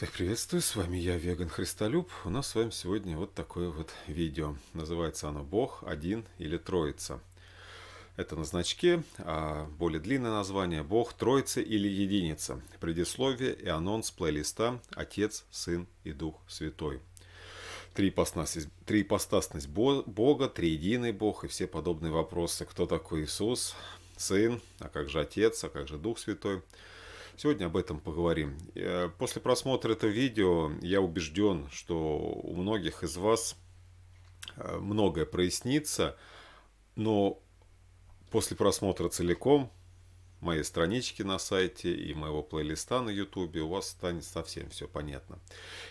Всех приветствую, с вами я, Веган Христолюб. У нас с вами сегодня вот такое вот видео. Называется оно «Бог, один или Троица». Это на значке, а более длинное название «Бог, Троица или Единица». Предисловие и анонс плейлиста «Отец, Сын и Дух Святой». Три триипостасность Бога, триединый Бог и все подобные вопросы. Кто такой Иисус, Сын, а как же Отец, а как же Дух Святой – Сегодня об этом поговорим. Э, после просмотра этого видео я убежден, что у многих из вас э, многое прояснится, но после просмотра целиком моей странички на сайте и моего плейлиста на YouTube у вас станет совсем все понятно.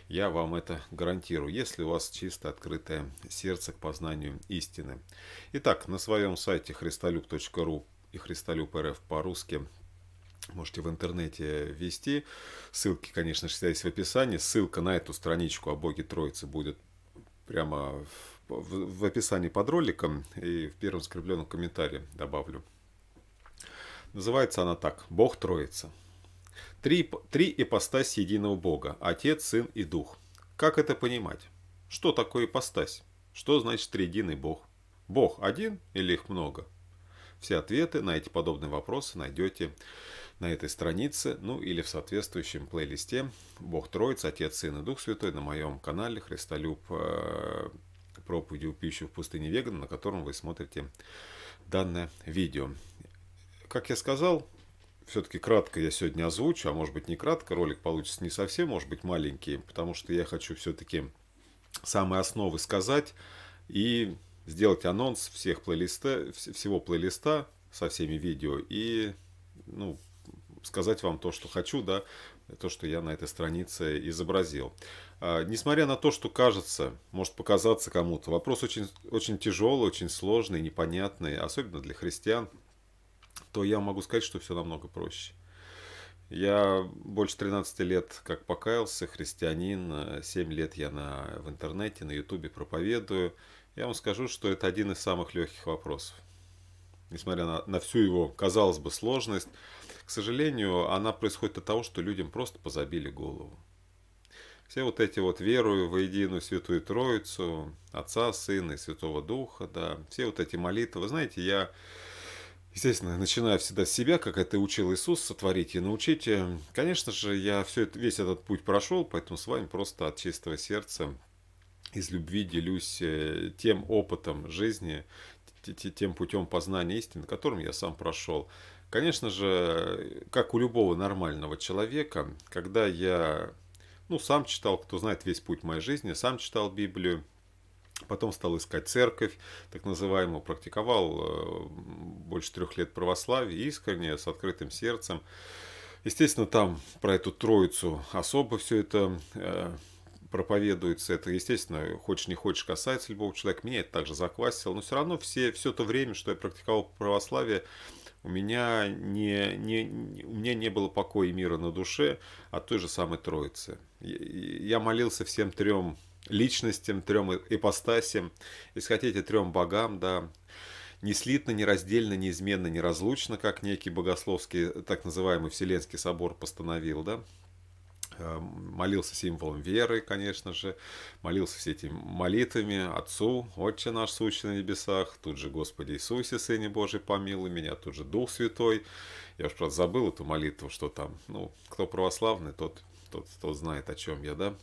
Я вам это гарантирую, если у вас чисто открытое сердце к познанию истины. Итак, на своем сайте христолюб.ру и христолюб.рф по-русски можете в интернете ввести. Ссылки, конечно же, есть в описании. Ссылка на эту страничку о Боге Троицы будет прямо в, в описании под роликом и в первом скрепленном комментарии добавлю. Называется она так «Бог Троица». Три, три ипостаси единого Бога – Отец, Сын и Дух. Как это понимать? Что такое ипостась? Что значит триединый Бог? Бог один или их много? Все ответы на эти подобные вопросы найдете на этой странице, ну или в соответствующем плейлисте «Бог Троица, Отец, Сын и Дух Святой» на моем канале «Христолюб. Э, Проповедью пищу в пустыне веган», на котором вы смотрите данное видео. Как я сказал, все-таки кратко я сегодня озвучу, а может быть не кратко, ролик получится не совсем, может быть маленький, потому что я хочу все-таки самые основы сказать и сделать анонс всех плейлиста, всего плейлиста со всеми видео и ну, сказать вам то, что хочу, да, то, что я на этой странице изобразил. А, несмотря на то, что кажется, может показаться кому-то, вопрос очень, очень тяжелый, очень сложный, непонятный, особенно для христиан, то я могу сказать, что все намного проще. Я больше 13 лет как покаялся, христианин, 7 лет я на, в интернете, на ютубе проповедую. Я вам скажу, что это один из самых легких вопросов несмотря на, на всю его, казалось бы, сложность, к сожалению, она происходит от того, что людям просто позабили голову. Все вот эти вот веру в единую Святую Троицу, Отца, Сына и Святого Духа, да, все вот эти молитвы. знаете, я, естественно, начинаю всегда с себя, как это учил Иисус, сотворите и научите. Конечно же, я все это, весь этот путь прошел, поэтому с вами просто от чистого сердца из любви делюсь э, тем опытом жизни, тем путем познания истины, которым я сам прошел. Конечно же, как у любого нормального человека, когда я ну, сам читал, кто знает весь путь моей жизни, сам читал Библию, Потом стал искать церковь, так называемую, практиковал э, больше трех лет православие, искренне, с открытым сердцем. Естественно, там про эту троицу особо все это э, проповедуется, это, естественно, хочешь не хочешь, касается любого человека. Меня это также заквасило, но все равно все, все то время, что я практиковал православие, у меня не, не, у меня не было покоя и мира на душе от той же самой Троицы. Я молился всем трем личностям, трем ипостасям, если хотите, трем богам, да, не слитно, не раздельно неизменно, неразлучно, как некий богословский, так называемый Вселенский собор постановил, да, Э, молился символом веры, конечно же, молился все эти молитвами Отцу, Отче наш, сущий на небесах, тут же Господи Иисусе, Сыне Божий, помилуй меня, тут же Дух Святой. Я уж просто забыл эту молитву, что там, ну, кто православный, тот, тот, тот знает, о чем я, да,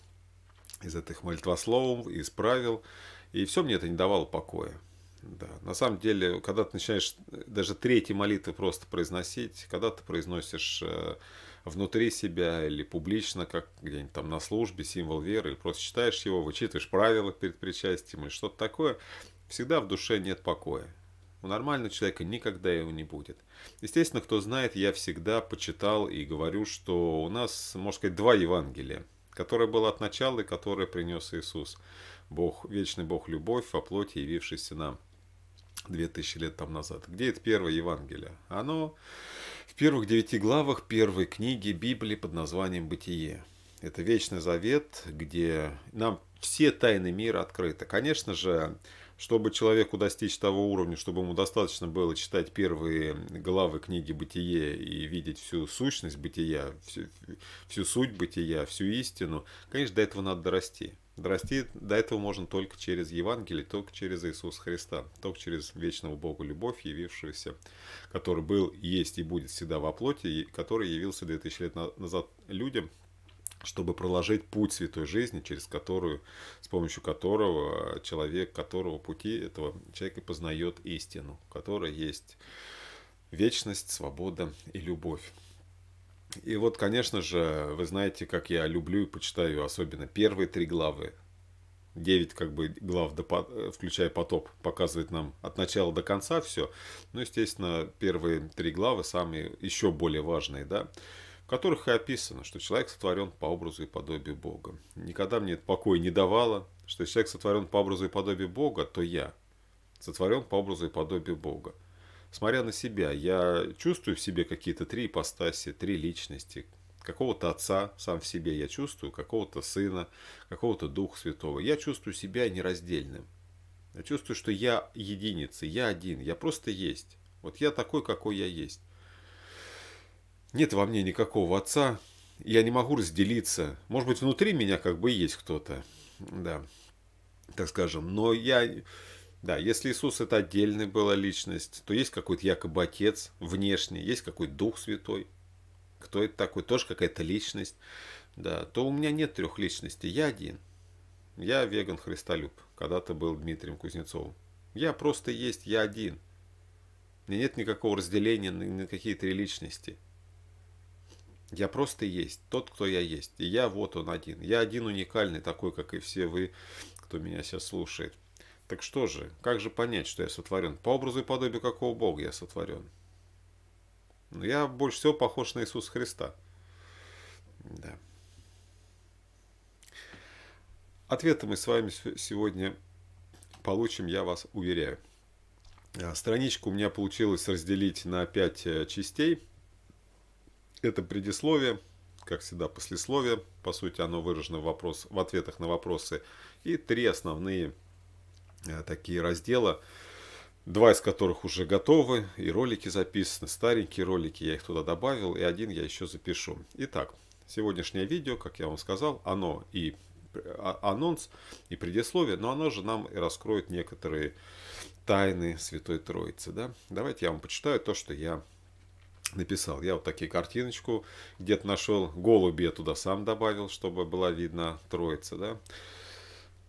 из этих молитвословов исправил, и все мне это не давало покоя. Да. На самом деле, когда ты начинаешь даже третьи молитвы просто произносить, когда ты произносишь э, внутри себя или публично, как где-нибудь там на службе, символ веры, или просто читаешь его, вычитываешь правила перед причастием или что-то такое, всегда в душе нет покоя. У нормального человека никогда его не будет. Естественно, кто знает, я всегда почитал и говорю, что у нас, можно сказать, два Евангелия, которое было от начала и которое принес Иисус. Бог, вечный Бог любовь во плоти, явившийся нам 2000 лет там назад. Где это первое Евангелие? Оно первых девяти главах первой книги Библии под названием «Бытие». Это Вечный Завет, где нам все тайны мира открыты. Конечно же, чтобы человеку достичь того уровня, чтобы ему достаточно было читать первые главы книги «Бытие» и видеть всю сущность бытия, всю, всю суть бытия, всю истину, конечно, до этого надо дорасти. Дорасти до этого можно только через Евангелие, только через Иисуса Христа, только через вечного Бога любовь, явившегося, который был, есть и будет всегда во плоти, и который явился 2000 лет назад людям, чтобы проложить путь святой жизни, через которую, с помощью которого э, человек, которого пути этого человека познает истину, которая есть вечность, свобода и любовь. И вот, конечно же, вы знаете, как я люблю и почитаю особенно первые три главы. Девять как бы глав, включая потоп, показывает нам от начала до конца все. Ну, естественно, первые три главы самые еще более важные, да, в которых и описано, что человек сотворен по образу и подобию Бога. Никогда мне это покоя не давало, что человек сотворен по образу и подобию Бога, то я сотворен по образу и подобию Бога смотря на себя, я чувствую в себе какие-то три ипостаси, три личности. Какого-то отца сам в себе я чувствую, какого-то сына, какого-то Духа Святого. Я чувствую себя нераздельным. Я чувствую, что я единица, я один, я просто есть. Вот я такой, какой я есть. Нет во мне никакого отца, я не могу разделиться. Может быть, внутри меня как бы есть кто-то, да, так скажем, но я да, если Иисус это отдельная была личность, то есть какой-то якобы отец внешний, есть какой-то Дух Святой, кто это такой, тоже какая-то личность, да, то у меня нет трех личностей, я один. Я веган Христолюб, когда-то был Дмитрием Кузнецовым. Я просто есть, я один. Мне нет никакого разделения на какие-то три личности. Я просто есть, тот, кто я есть. И я вот он один. Я один уникальный, такой, как и все вы, кто меня сейчас слушает. Так что же, как же понять, что я сотворен? По образу и подобию какого Бога я сотворен? Но ну, я больше всего похож на Иисуса Христа. Да. Ответы мы с вами сегодня получим, я вас уверяю. А, Страничку у меня получилось разделить на 5 э, частей. Это предисловие, как всегда, послесловие. По сути, оно выражено в, вопрос, в ответах на вопросы. И три основные Э, такие раздела два из которых уже готовы, и ролики записаны, старенькие ролики, я их туда добавил, и один я еще запишу. Итак, сегодняшнее видео, как я вам сказал, оно и а, анонс, и предисловие, но оно же нам и раскроет некоторые тайны Святой Троицы. Да? Давайте я вам почитаю то, что я написал. Я вот такие картиночку где-то нашел. Голуби я туда сам добавил, чтобы была видна Троица. Да?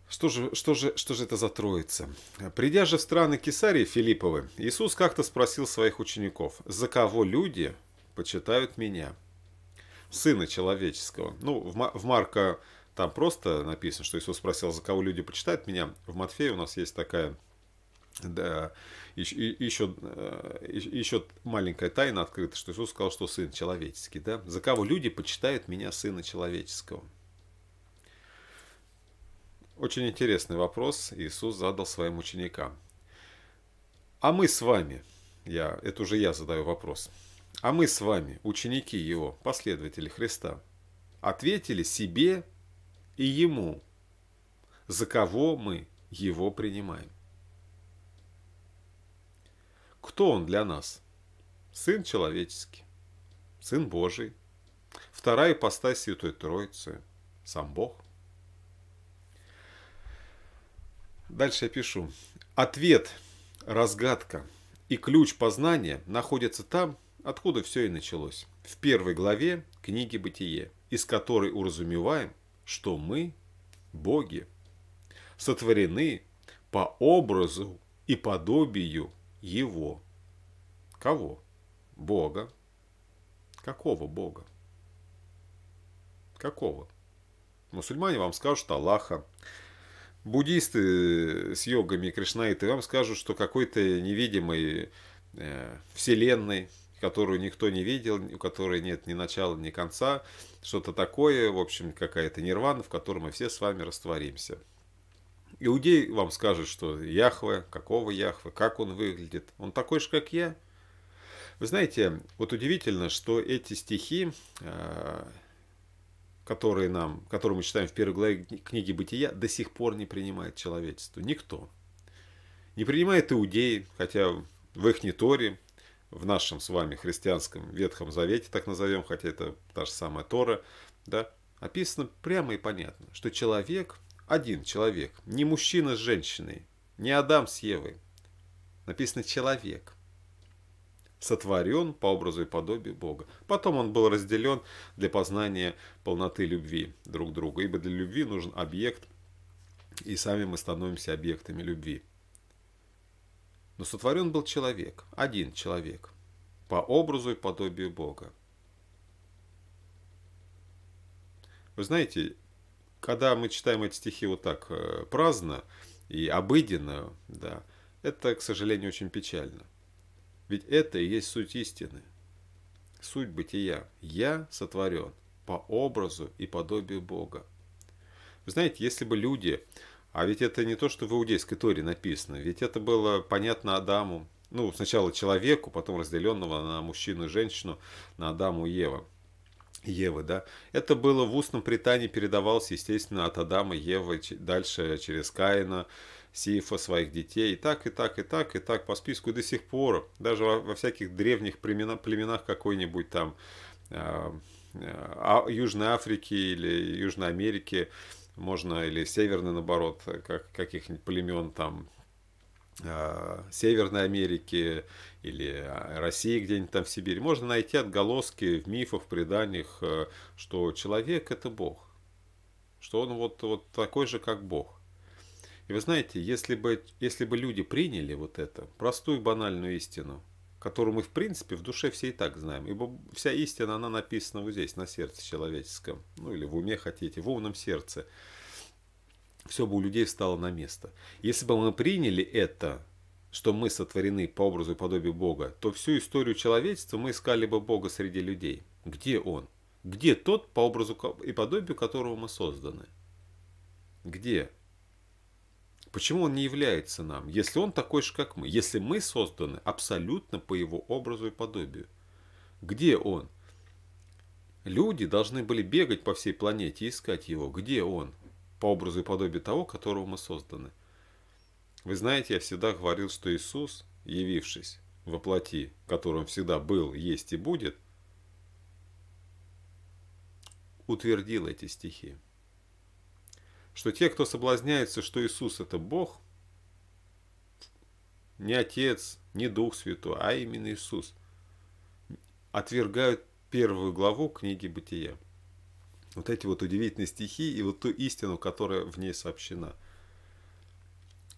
Что же, что, же, что же это за троица? Придя же в страны Кесарии Филипповы, Иисус как-то спросил своих учеников, «За кого люди почитают меня?» Сына человеческого. Ну, в Марка там просто написано, что Иисус спросил, за кого люди почитают меня. В Матфея у нас есть такая да, еще, еще, э, еще маленькая тайна открыта, что Иисус сказал, что Сын человеческий. Да? За кого люди почитают меня, Сына человеческого? Очень интересный вопрос Иисус задал своим ученикам. А мы с вами, я, это уже я задаю вопрос, а мы с вами, ученики Его, последователи Христа, ответили себе и Ему, за кого мы Его принимаем. Кто Он для нас? Сын человеческий, Сын Божий, вторая ипостась Святой Троицы, сам Бог – Дальше я пишу. Ответ, разгадка и ключ познания находятся там, откуда все и началось. В первой главе книги «Бытие», из которой уразумеваем, что мы – боги, сотворены по образу и подобию Его. Кого? Бога. Какого Бога? Какого? Мусульмане вам скажут Аллаха буддисты э, с йогами и кришнаиты вам скажут, что какой-то невидимой э, вселенной, которую никто не видел, у которой нет ни начала, ни конца, что-то такое, в общем, какая-то нирвана, в которой мы все с вами растворимся. Иудей вам скажет, что Яхве, какого Яхве, как он выглядит, он такой же, как я. Вы знаете, вот удивительно, что эти стихи э, которые, нам, которые мы читаем в первой главе книги «Бытия», до сих пор не принимает человечество. Никто. Не принимает иудеи, хотя в их Торе, в нашем с вами христианском Ветхом Завете, так назовем, хотя это та же самая Тора, да, описано прямо и понятно, что человек, один человек, не мужчина с женщиной, не Адам с Евой, написано «человек» сотворен по образу и подобию Бога. Потом он был разделен для познания полноты любви друг к другу, ибо для любви нужен объект, и сами мы становимся объектами любви. Но сотворен был человек, один человек, по образу и подобию Бога. Вы знаете, когда мы читаем эти стихи вот так э, праздно и обыденно, да, это, к сожалению, очень печально – ведь это и есть суть истины. Суть бытия. Я сотворен по образу и подобию Бога. Вы знаете, если бы люди, а ведь это не то, что в иудейской Торе написано, ведь это было понятно Адаму, ну, сначала человеку, потом разделенного на мужчину и женщину, на Адаму и Еву. Евы, да. Это было в устном притании, передавалось, естественно, от Адама, Евы, дальше через Каина, сейфа своих детей. И так, и так, и так, и так по списку до сих пор. Даже во, во всяких древних племенах, племенах какой-нибудь там э, э, Южной Африки или Южной Америки можно, или северный наоборот, как, каких-нибудь племен там э, Северной Америки или России где-нибудь там в Сибири, можно найти отголоски в мифах, в преданиях, э, что человек – это Бог, что он вот, вот такой же, как Бог. И вы знаете, если бы, если бы люди приняли вот это, простую банальную истину, которую мы в принципе в душе все и так знаем, ибо вся истина, она написана вот здесь, на сердце человеческом, ну или в уме хотите, в умном сердце, все бы у людей встало на место. Если бы мы приняли это, что мы сотворены по образу и подобию Бога, то всю историю человечества мы искали бы Бога среди людей. Где Он? Где тот по образу и подобию, которого мы созданы? Где? Почему он не является нам, если он такой же, как мы, если мы созданы абсолютно по его образу и подобию? Где он? Люди должны были бегать по всей планете и искать его. Где он? По образу и подобию того, которого мы созданы. Вы знаете, я всегда говорил, что Иисус, явившись во плоти, которым всегда был, есть и будет, утвердил эти стихи что те, кто соблазняется, что Иисус – это Бог, не Отец, не Дух Святой, а именно Иисус, отвергают первую главу книги «Бытия». Вот эти вот удивительные стихи и вот ту истину, которая в ней сообщена.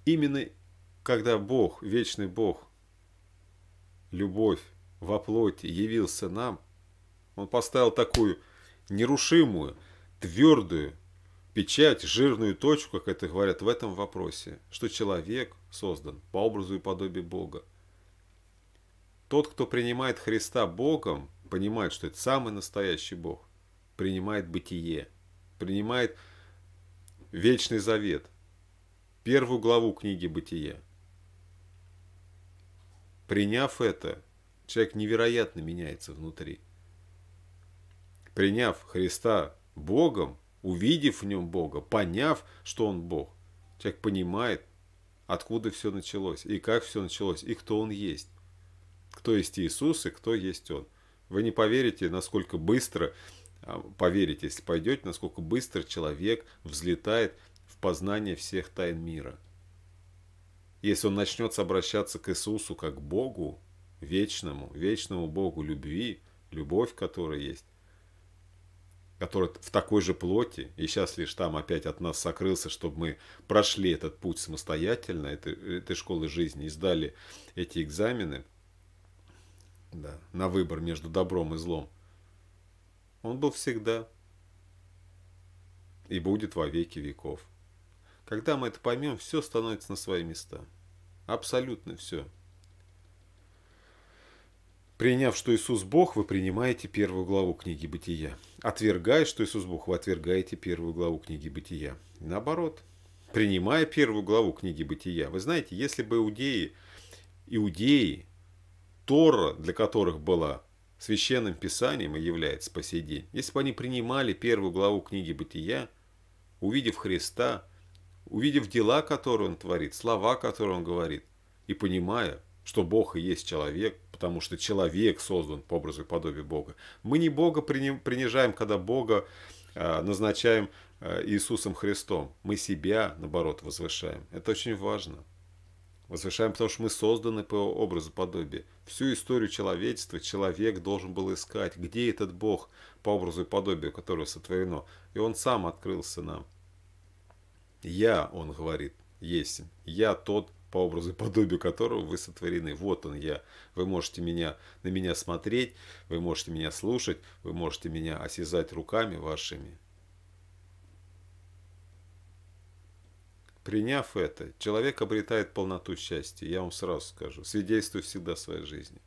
Именно когда Бог, вечный Бог, любовь во плоти явился нам, Он поставил такую нерушимую, твердую, печать, жирную точку, как это говорят в этом вопросе, что человек создан по образу и подобию Бога. Тот, кто принимает Христа Богом, понимает, что это самый настоящий Бог, принимает бытие, принимает Вечный Завет, первую главу книги Бытия. Приняв это, человек невероятно меняется внутри. Приняв Христа Богом, увидев в нем Бога, поняв, что он Бог. Человек понимает, откуда все началось, и как все началось, и кто он есть. Кто есть Иисус и кто есть он. Вы не поверите, насколько быстро, а, поверите, если пойдете, насколько быстро человек взлетает в познание всех тайн мира. Если он начнет обращаться к Иисусу как Богу, вечному, вечному Богу любви, любовь, которая есть, который в такой же плоти, и сейчас лишь там опять от нас сокрылся, чтобы мы прошли этот путь самостоятельно, этой, этой школы жизни, и сдали эти экзамены да, на выбор между добром и злом, он был всегда и будет во веки веков. Когда мы это поймем, все становится на свои места. Абсолютно все. Приняв, что Иисус Бог, вы принимаете первую главу книги «Бытия» отвергая, что Иисус Бог, вы отвергаете первую главу книги Бытия. Наоборот, принимая первую главу книги Бытия. Вы знаете, если бы иудеи, иудеи, Тора, для которых была священным писанием и является по сей день, если бы они принимали первую главу книги Бытия, увидев Христа, увидев дела, которые Он творит, слова, которые Он говорит, и понимая, что Бог и есть человек, потому что человек создан по образу и подобию Бога. Мы не Бога принижаем, когда Бога а, назначаем а, Иисусом Христом. Мы себя, наоборот, возвышаем. Это очень важно. Возвышаем, потому что мы созданы по образу подобию. Всю историю человечества человек должен был искать, где этот Бог по образу и подобию, которое сотворено. И он сам открылся нам. «Я, — он говорит, — есть. Я тот, по образу и подобию которого вы сотворены. Вот он я. Вы можете меня, на меня смотреть, вы можете меня слушать, вы можете меня осязать руками вашими. Приняв это, человек обретает полноту счастья, я вам сразу скажу. Свидетельствую всегда своей жизни.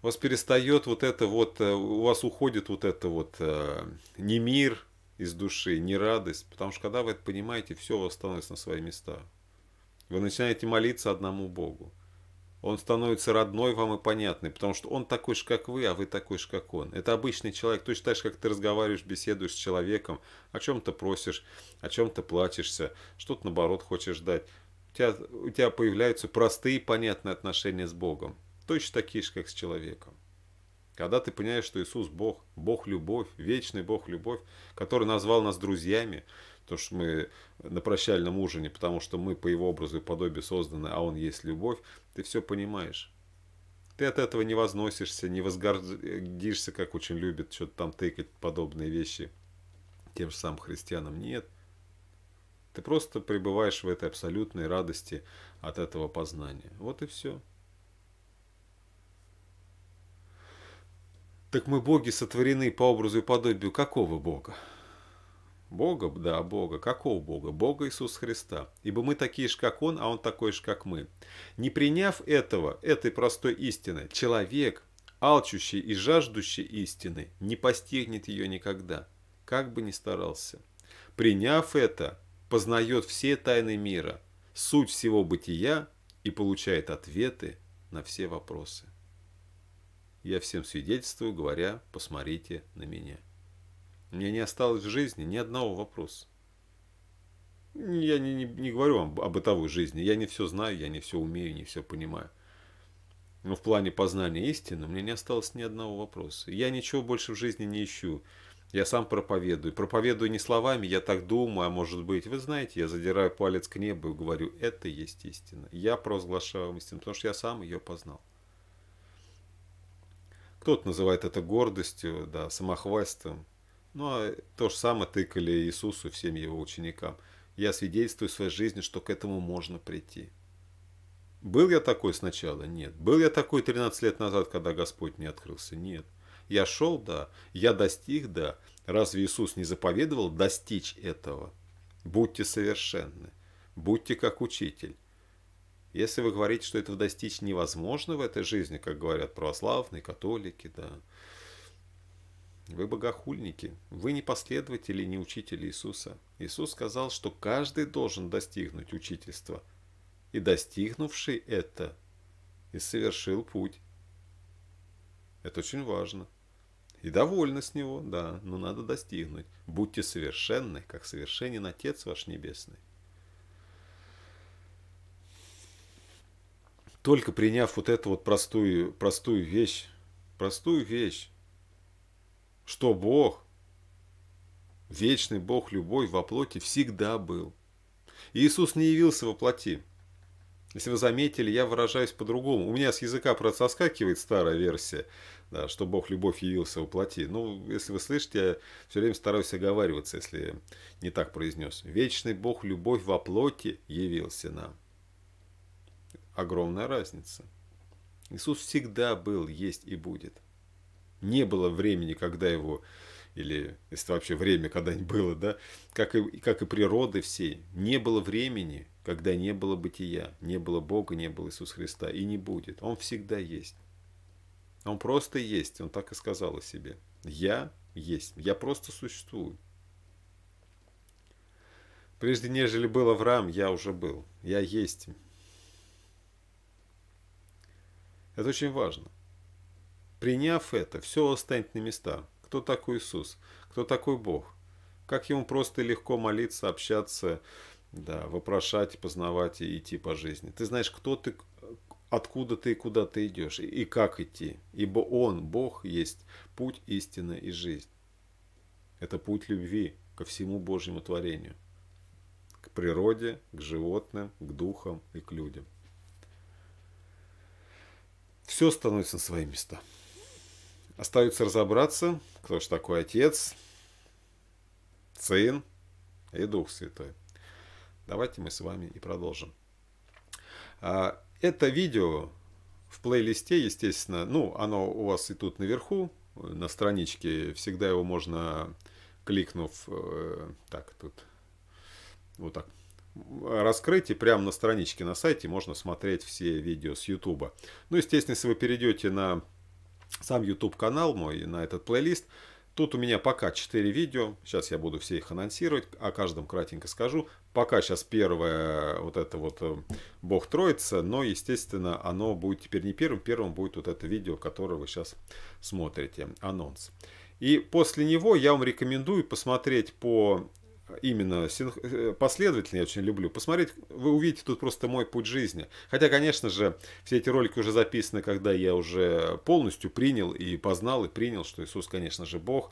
У вас перестает вот это вот, э, у вас уходит вот это вот э, не мир из души, не радость, потому что когда вы это понимаете, все у вас становится на свои места. Вы начинаете молиться одному Богу. Он становится родной вам и понятный, потому что он такой же, как вы, а вы такой же, как он. Это обычный человек, точно так же, как ты разговариваешь, беседуешь с человеком, о чем-то просишь, о чем-то плачешься, что-то, наоборот, хочешь дать. У тебя, у тебя появляются простые и понятные отношения с Богом, точно такие же, как с человеком. Когда ты понимаешь, что Иисус Бог, Бог любовь, вечный Бог любовь, который назвал нас друзьями, то, что мы на прощальном ужине, потому что мы по его образу и подобию созданы, а он есть любовь, ты все понимаешь. Ты от этого не возносишься, не возгордишься, как очень любит что-то там тыкать, подобные вещи тем же самым христианам. Нет. Ты просто пребываешь в этой абсолютной радости от этого познания. Вот и все. Так мы боги сотворены по образу и подобию какого бога? Бога? Да, Бога. Какого Бога? Бога Иисуса Христа. Ибо мы такие же, как Он, а Он такой же, как мы. Не приняв этого, этой простой истины, человек, алчущий и жаждущий истины, не постигнет ее никогда, как бы ни старался. Приняв это, познает все тайны мира, суть всего бытия и получает ответы на все вопросы. Я всем свидетельствую, говоря, посмотрите на меня. Мне не осталось в жизни ни одного вопроса. Я не, не, не говорю вам о бытовой жизни. Я не все знаю, я не все умею, не все понимаю. Но в плане познания истины мне не осталось ни одного вопроса. Я ничего больше в жизни не ищу. Я сам проповедую. Проповедую не словами, я так думаю, а может быть. Вы знаете, я задираю палец к небу и говорю, это есть истина. Я провозглашаю вам истину, потому что я сам ее познал. Кто-то называет это гордостью, да, самохвастом. Но ну, а то же самое тыкали Иисусу и всем его ученикам. Я свидетельствую своей жизни, что к этому можно прийти. Был я такой сначала? Нет. Был я такой 13 лет назад, когда Господь не открылся? Нет. Я шел, да. Я достиг, да. Разве Иисус не заповедовал достичь этого? Будьте совершенны. Будьте как учитель. Если вы говорите, что этого достичь невозможно в этой жизни, как говорят православные, католики, да, вы богохульники, вы не последователи, не учители Иисуса. Иисус сказал, что каждый должен достигнуть учительства. И достигнувший это, и совершил путь. Это очень важно. И довольны с него, да, но надо достигнуть. Будьте совершенны, как совершенен Отец ваш Небесный. Только приняв вот эту вот простую, простую вещь, простую вещь, что Бог, вечный Бог любой во плоти всегда был. Иисус не явился во плоти. Если вы заметили, я выражаюсь по-другому. У меня с языка процаскакивает старая версия, да, что Бог любовь явился во плоти. Ну, если вы слышите, я все время стараюсь оговариваться, если не так произнес. Вечный Бог любовь во плоти явился нам. Огромная разница. Иисус всегда был, есть и будет не было времени, когда его или если вообще время когда-нибудь было, да, как и, как и природы всей, не было времени, когда не было бытия, не было Бога, не было Иисуса Христа, и не будет. Он всегда есть. Он просто есть, он так и сказал о себе. Я есть, я просто существую. Прежде нежели был Авраам, я уже был, я есть. Это очень важно – Приняв это, все станет на места. Кто такой Иисус? Кто такой Бог? Как ему просто и легко молиться, общаться, да, вопрошать, познавать и идти по жизни. Ты знаешь, кто ты, откуда ты и куда ты идешь, и как идти. Ибо Он, Бог, есть путь, истина и жизнь. Это путь любви ко всему Божьему творению. К природе, к животным, к духам и к людям. Все становится на свои места. Остается разобраться, кто же такой Отец, Сын и Дух Святой. Давайте мы с вами и продолжим. А, это видео в плейлисте, естественно, ну, оно у вас и тут наверху, на страничке. Всегда его можно, кликнув, э, так, тут, вот так, раскрыть, и прямо на страничке на сайте можно смотреть все видео с YouTube. Ну, естественно, если вы перейдете на сам YouTube канал мой на этот плейлист. Тут у меня пока 4 видео, сейчас я буду все их анонсировать, о каждом кратенько скажу. Пока сейчас первое вот это вот э, Бог Троица, но, естественно, оно будет теперь не первым, первым будет вот это видео, которое вы сейчас смотрите, анонс. И после него я вам рекомендую посмотреть по именно синх... Э, последовательно я очень люблю. Посмотреть, вы увидите тут просто мой путь жизни. Хотя, конечно же, все эти ролики уже записаны, когда я уже полностью принял и познал и принял, что Иисус, конечно же, Бог.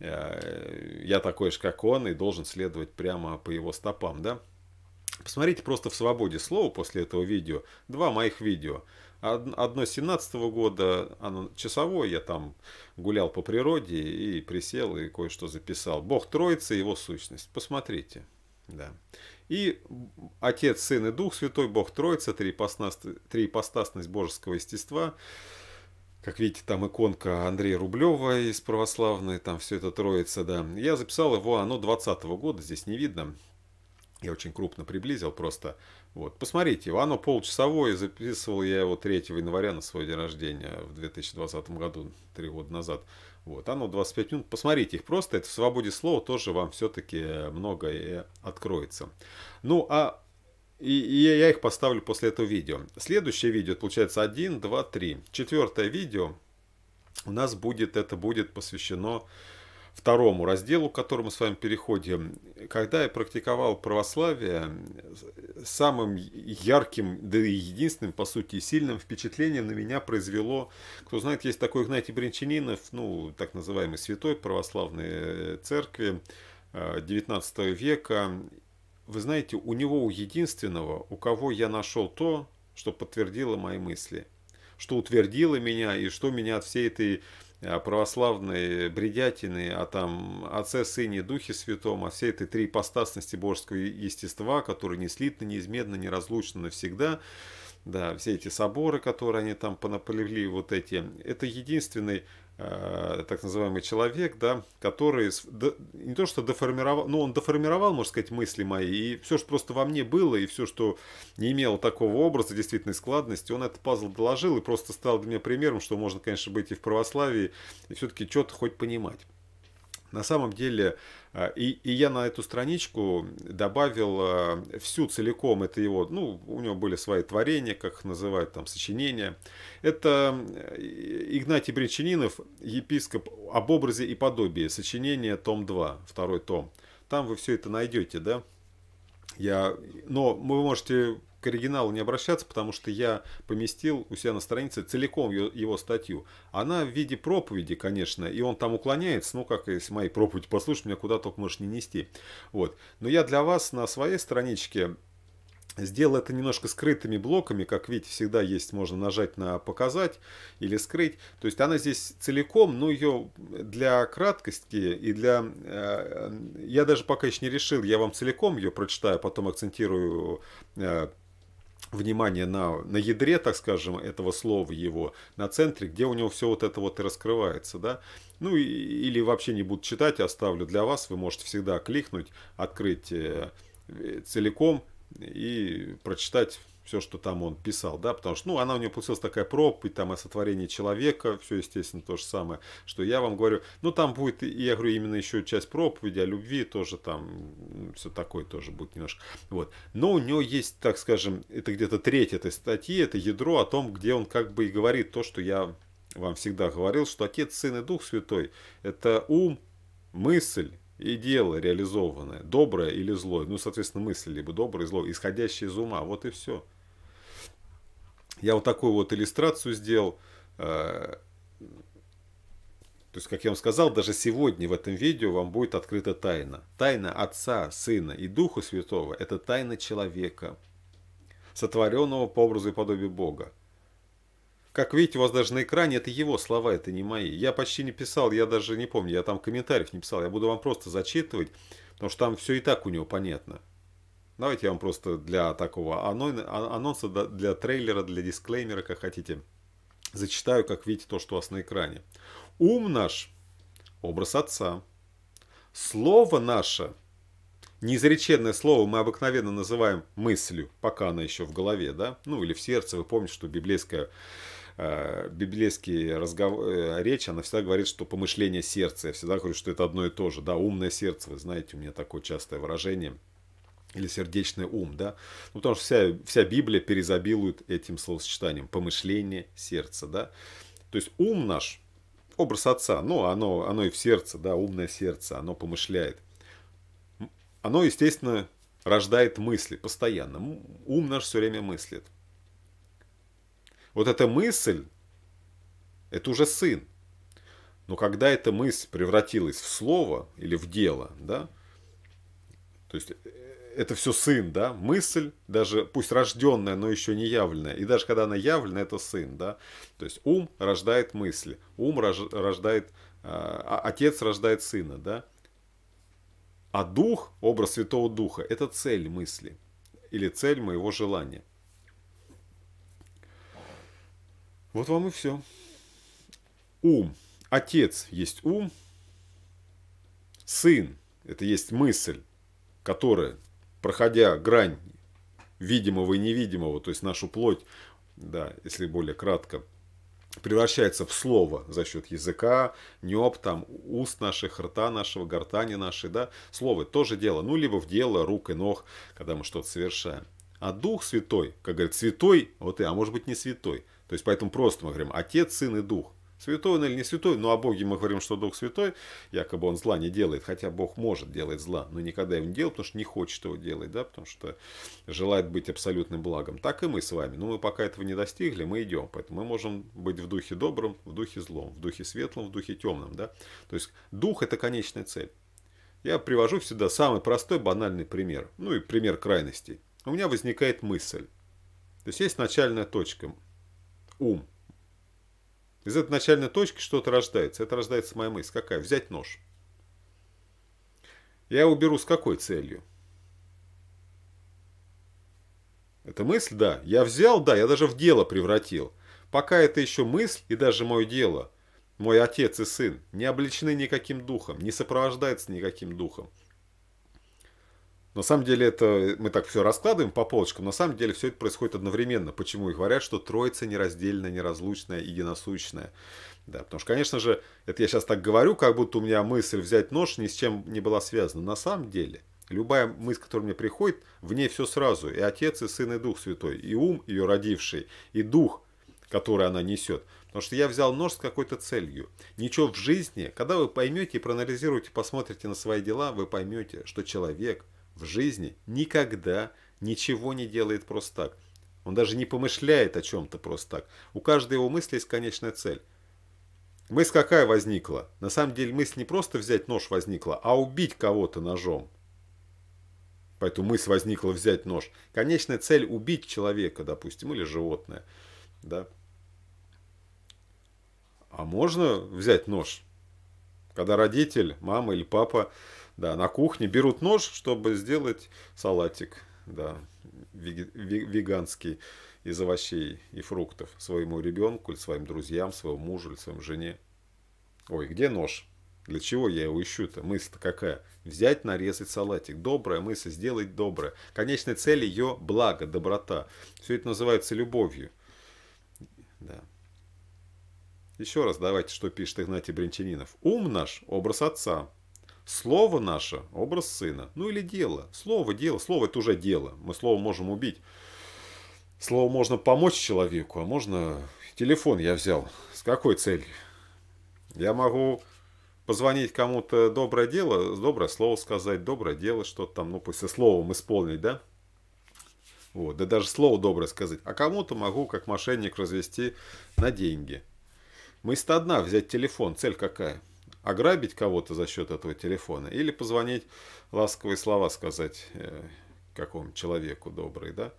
Э, я такой же, как Он, и должен следовать прямо по Его стопам, да? Посмотрите просто в «Свободе слова» после этого видео, два моих видео – Одно с 17 года, оно часовое, я там гулял по природе и присел и кое-что записал. Бог Троица его сущность. Посмотрите. Да. И Отец, Сын и Дух Святой, Бог Троица, три три триипостасность божеского естества. Как видите, там иконка Андрея Рублева из православной, там все это троица, да. Я записал его, оно 20 -го года, здесь не видно. Я очень крупно приблизил просто. Вот, посмотрите, оно полчасовое, записывал я его 3 января на свой день рождения в 2020 году, три года назад. Вот, оно 25 минут, посмотрите их просто, это в свободе слова тоже вам все-таки многое откроется. Ну, а и, и я их поставлю после этого видео. Следующее видео, получается 1, 2, 3. Четвертое видео у нас будет, это будет посвящено второму разделу, к которому мы с вами переходим, когда я практиковал православие, самым ярким, да и единственным, по сути, сильным впечатлением на меня произвело, кто знает, есть такой Игнатий Бринчанинов, ну, так называемый святой православной э, церкви 19 э, века. Вы знаете, у него, у единственного, у кого я нашел то, что подтвердило мои мысли, что утвердило меня и что меня от всей этой Э, православные бредятины, а там Отце, Сыне, Духе Святом, а все этой три ипостасности божеского естества, которые не слитно, неизменно, неразлучно навсегда, да, все эти соборы, которые они там понаполевли, вот эти, это единственный Э, так называемый человек, да, который не то что деформировал, но ну, он деформировал, можно сказать, мысли мои, и все, что просто во мне было, и все, что не имело такого образа, действительной складности, он этот пазл доложил и просто стал для меня примером, что можно, конечно, быть и в православии, и все-таки что-то хоть понимать. На самом деле, э, и, и я на эту страничку добавил э, всю целиком, это его, ну, у него были свои творения, как их называют там, сочинения. Это э, Игнатий Бречининов, епископ об образе и подобии, сочинение, том 2, второй том. Там вы все это найдете, да? Я... Но вы можете оригиналу не обращаться, потому что я поместил у себя на странице целиком его статью. Она в виде проповеди, конечно, и он там уклоняется, ну, как из моей проповеди послушать, меня куда только можешь не нести. Вот. Но я для вас на своей страничке Сделал это немножко скрытыми блоками, как видите, всегда есть, можно нажать на «Показать» или «Скрыть». То есть она здесь целиком, но ее для краткости и для... Э, я даже пока еще не решил, я вам целиком ее прочитаю, потом акцентирую э, внимание на, на ядре, так скажем, этого слова его, на центре, где у него все вот это вот и раскрывается, да. Ну и, или вообще не буду читать, оставлю для вас, вы можете всегда кликнуть, открыть э, э, целиком и прочитать все, что там он писал, да, потому что, ну, она у него получилась такая проповедь, там, о сотворении человека, все, естественно, то же самое, что я вам говорю, ну, там будет, я говорю, именно еще часть проповеди о любви тоже там, все такое тоже будет немножко, вот, но у него есть, так скажем, это где-то треть этой статьи, это ядро о том, где он как бы и говорит то, что я вам всегда говорил, что Отец, Сын и Дух Святой – это ум, мысль, и дело реализованное, доброе или злое, ну, соответственно, мысли либо доброе и злое, исходящее из ума, вот и все. Я вот такую вот иллюстрацию сделал. Э, то есть, как я вам сказал, даже сегодня в этом видео вам будет открыта тайна. Тайна Отца, Сына и Духа Святого – это тайна человека, сотворенного по образу и подобию Бога. Как видите, у вас даже на экране это его слова, это не мои. Я почти не писал, я даже не помню, я там комментариев не писал. Я буду вам просто зачитывать, потому что там все и так у него понятно. Давайте я вам просто для такого а, анонса, для трейлера, для дисклеймера, как хотите, зачитаю, как видите, то, что у вас на экране. Ум наш – образ Отца. Слово наше – неизреченное слово мы обыкновенно называем мыслью, пока она еще в голове, да? Ну, или в сердце. Вы помните, что библейская э, библейский разговор, э, речь, она всегда говорит, что помышление сердца. Я всегда говорю, что это одно и то же. Да, умное сердце, вы знаете, у меня такое частое выражение – или сердечный ум, да? Ну, потому что вся, вся Библия перезабилует этим словосочетанием «помышление сердца», да? То есть ум наш, образ отца, ну, оно, оно и в сердце, да, умное сердце, оно помышляет. Оно, естественно, рождает мысли постоянно. Ум наш все время мыслит. Вот эта мысль, это уже сын. Но когда эта мысль превратилась в слово или в дело, да, то есть э, это все сын, да, мысль, даже пусть рожденная, но еще не явленная, и даже когда она явлена, это сын, да, то есть ум рождает мысли, ум рождает, э, отец рождает сына, да, а дух, образ Святого Духа, это цель мысли или цель моего желания. Вот вам и все. Ум. Отец есть ум. Сын – это есть мысль, которая проходя грань видимого и невидимого, то есть нашу плоть, да, если более кратко, превращается в слово за счет языка, неб, там, уст наших, рта нашего, гортани нашей, да, слово, тоже дело, ну, либо в дело рук и ног, когда мы что-то совершаем. А Дух Святой, как говорят, святой, вот и, а может быть не святой. То есть поэтому просто мы говорим Отец, Сын и Дух. Святой он или не святой, но о Боге мы говорим, что Дух Святой, якобы он зла не делает, хотя Бог может делать зла, но никогда его не делал, потому что не хочет его делать, да, потому что желает быть абсолютным благом. Так и мы с вами, но мы пока этого не достигли, мы идем, поэтому мы можем быть в духе добрым, в духе злом, в духе светлом, в духе темным, да. То есть Дух – это конечная цель. Я привожу всегда самый простой, банальный пример, ну и пример крайностей. У меня возникает мысль. То есть есть начальная точка, ум – из этой начальной точки что-то рождается. Это рождается моя мысль. Какая? Взять нож. Я его беру с какой целью? Это мысль, да. Я взял, да, я даже в дело превратил. Пока это еще мысль и даже мое дело, мой отец и сын не обличены никаким духом, не сопровождается никаким духом. На самом деле это мы так все раскладываем по полочкам, на самом деле все это происходит одновременно. Почему и говорят, что Троица нераздельная, неразлучная, единосущная. Да, потому что, конечно же, это я сейчас так говорю, как будто у меня мысль взять нож ни с чем не была связана. На самом деле, любая мысль, которая мне приходит, в ней все сразу. И Отец, и Сын, и Дух Святой, и ум ее родивший, и Дух, который она несет. Потому что я взял нож с какой-то целью. Ничего в жизни, когда вы поймете и проанализируете, посмотрите на свои дела, вы поймете, что человек – в жизни никогда ничего не делает просто так. Он даже не помышляет о чем-то просто так. У каждой его мысли есть конечная цель. Мысль какая возникла? На самом деле мысль не просто взять нож возникла, а убить кого-то ножом. Поэтому мысль возникла взять нож. Конечная цель убить человека, допустим, или животное. Да? А можно взять нож? Когда родитель, мама или папа да, на кухне берут нож, чтобы сделать салатик, да, веганский из овощей и фруктов своему ребенку, или своим друзьям, своему мужу, или своему жене. Ой, где нож? Для чего я его ищу-то? Мысль-то какая? Взять, нарезать салатик. Добрая мысль, сделать доброе. Конечной цель ее – благо, доброта. Все это называется любовью. Да. Еще раз давайте, что пишет Игнатий Бринчанинов. Ум наш – образ отца, Слово наше – образ сына. Ну или дело. Слово, дело. Слово – это уже дело. Мы слово можем убить. Слово можно помочь человеку, а можно... Телефон я взял. С какой целью? Я могу позвонить кому-то доброе дело, доброе слово сказать, доброе дело, что-то там, ну пусть со словом исполнить, да? Вот, да даже слово доброе сказать. А кому-то могу, как мошенник, развести на деньги. Мы из одна взять телефон, цель какая? ограбить кого-то за счет этого телефона или позвонить, ласковые слова сказать э, какому человеку добрый, да?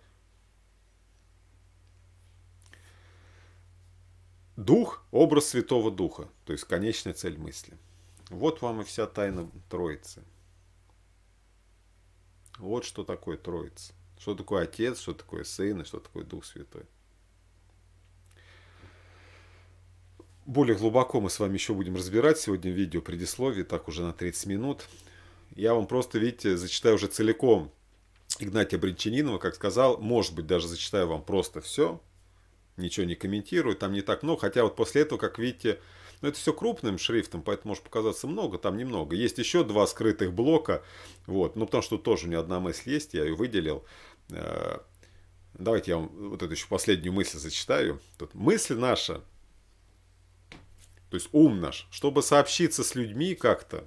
Дух – образ Святого Духа, то есть конечная цель мысли. Вот вам и вся тайна Троицы. Вот что такое Троица. Что такое Отец, что такое Сын и что такое Дух Святой. Более глубоко мы с вами еще будем разбирать сегодня видео предисловие, так уже на 30 минут. Я вам просто, видите, зачитаю уже целиком Игнатия Бринчанинова, как сказал, может быть, даже зачитаю вам просто все, ничего не комментирую, там не так много, хотя вот после этого, как видите, но ну, это все крупным шрифтом, поэтому может показаться много, там немного. Есть еще два скрытых блока, вот, ну потому что тоже у меня одна мысль есть, я ее выделил. Э, давайте я вам вот эту еще последнюю мысль зачитаю. Тут мысль наша то есть ум наш, чтобы сообщиться с людьми как-то,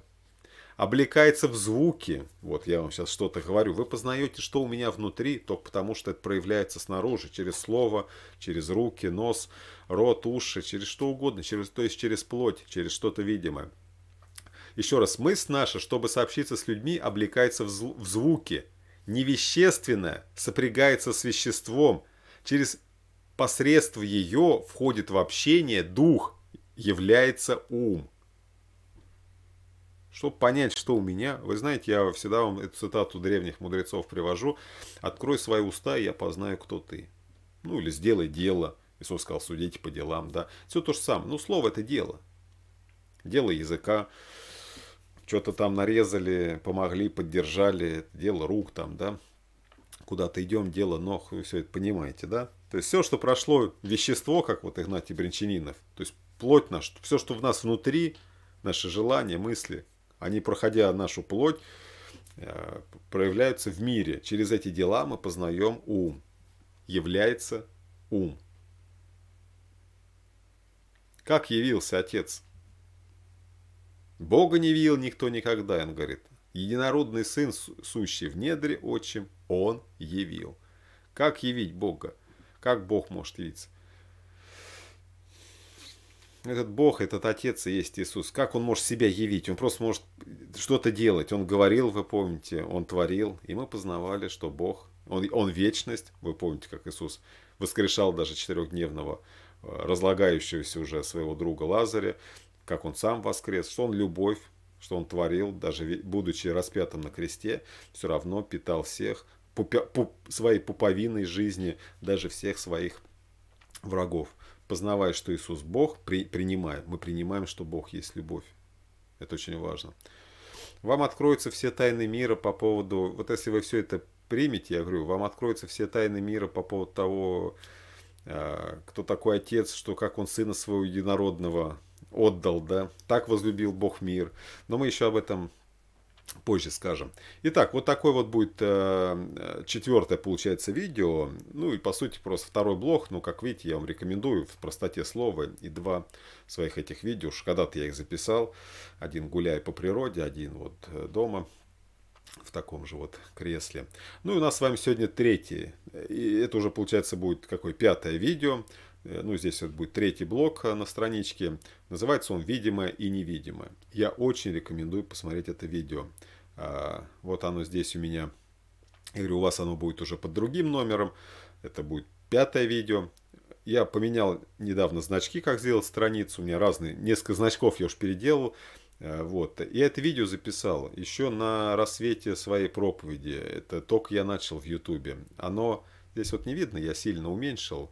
облекается в звуки. Вот я вам сейчас что-то говорю. Вы познаете, что у меня внутри, только потому, что это проявляется снаружи, через слово, через руки, нос, рот, уши, через что угодно, через, то есть через плоть, через что-то видимое. Еще раз, мысль наша, чтобы сообщиться с людьми, облекается в, зв в звуки. Невещественное сопрягается с веществом. Через посредство ее входит в общение дух – является ум. Чтобы понять, что у меня, вы знаете, я всегда вам эту цитату древних мудрецов привожу. «Открой свои уста, и я познаю, кто ты». Ну или «Сделай дело». Иисус сказал, судите по делам, да. Все то же самое. Ну, слово – это дело. Дело языка. Что-то там нарезали, помогли, поддержали. Дело рук там, да. Куда-то идем, дело ног. Вы все это понимаете, да. То есть все, что прошло вещество, как вот Игнатий Бринчанинов, то есть плоть наша, все, что в нас внутри, наши желания, мысли, они, проходя нашу плоть, э, проявляются в мире. Через эти дела мы познаем ум. Является ум. Как явился Отец? Бога не видел никто никогда, он говорит. Единородный Сын, сущий в недре отчим, Он явил. Как явить Бога? Как Бог может явиться? этот Бог, этот Отец и есть Иисус. Как Он может себя явить? Он просто может что-то делать. Он говорил, вы помните, Он творил. И мы познавали, что Бог, Он, он вечность. Вы помните, как Иисус воскрешал даже четырехдневного, э, разлагающегося уже своего друга Лазаря, как Он сам воскрес, что Он любовь, что Он творил, даже будучи распятым на кресте, все равно питал всех пупя, пуп, своей пуповиной жизни, даже всех своих врагов познавая, что Иисус Бог, при, принимая, мы принимаем, что Бог есть любовь. Это очень важно. Вам откроются все тайны мира по поводу, вот если вы все это примете, я говорю, вам откроются все тайны мира по поводу того, а, кто такой отец, что как он сына своего единородного отдал, да, так возлюбил Бог мир. Но мы еще об этом позже скажем. Итак, вот такой вот будет э, э четвертое, получается, видео. Ну и, по сути, просто второй блог. Ну, как видите, я вам рекомендую в простоте слова и два своих этих видео. Уж когда-то я их записал. Один гуляя по природе, один вот э, дома в таком же вот кресле. Ну и у нас с вами сегодня третье. И это уже, получается, будет какое пятое видео. Э, ну здесь вот будет третий блок э, на страничке, называется он «Видимое и невидимое». Я очень рекомендую посмотреть это видео. А, вот оно здесь у меня, я говорю, у вас оно будет уже под другим номером, это будет пятое видео. Я поменял недавно значки, как сделать страницу, у меня разные, несколько значков я уж переделал, э, вот. и это видео записал еще на рассвете своей проповеди. Это только я начал в Ютубе. Оно здесь вот не видно, я сильно уменьшил.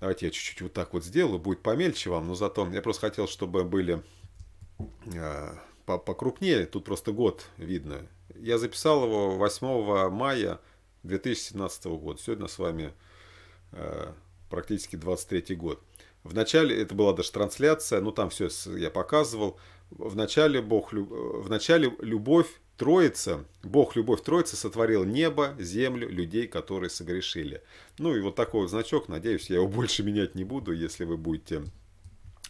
Давайте я чуть-чуть вот так вот сделаю, будет помельче вам, но зато я просто хотел, чтобы были э, покрупнее, тут просто год видно. Я записал его 8 мая 2017 года, сегодня с вами э, практически 23 год. Вначале, это была даже трансляция, ну там все я показывал, вначале, Бог, э, вначале любовь Троица, Бог, любовь Троицы сотворил небо, землю, людей, которые согрешили. Ну и вот такой вот значок, надеюсь, я его больше менять не буду, если вы будете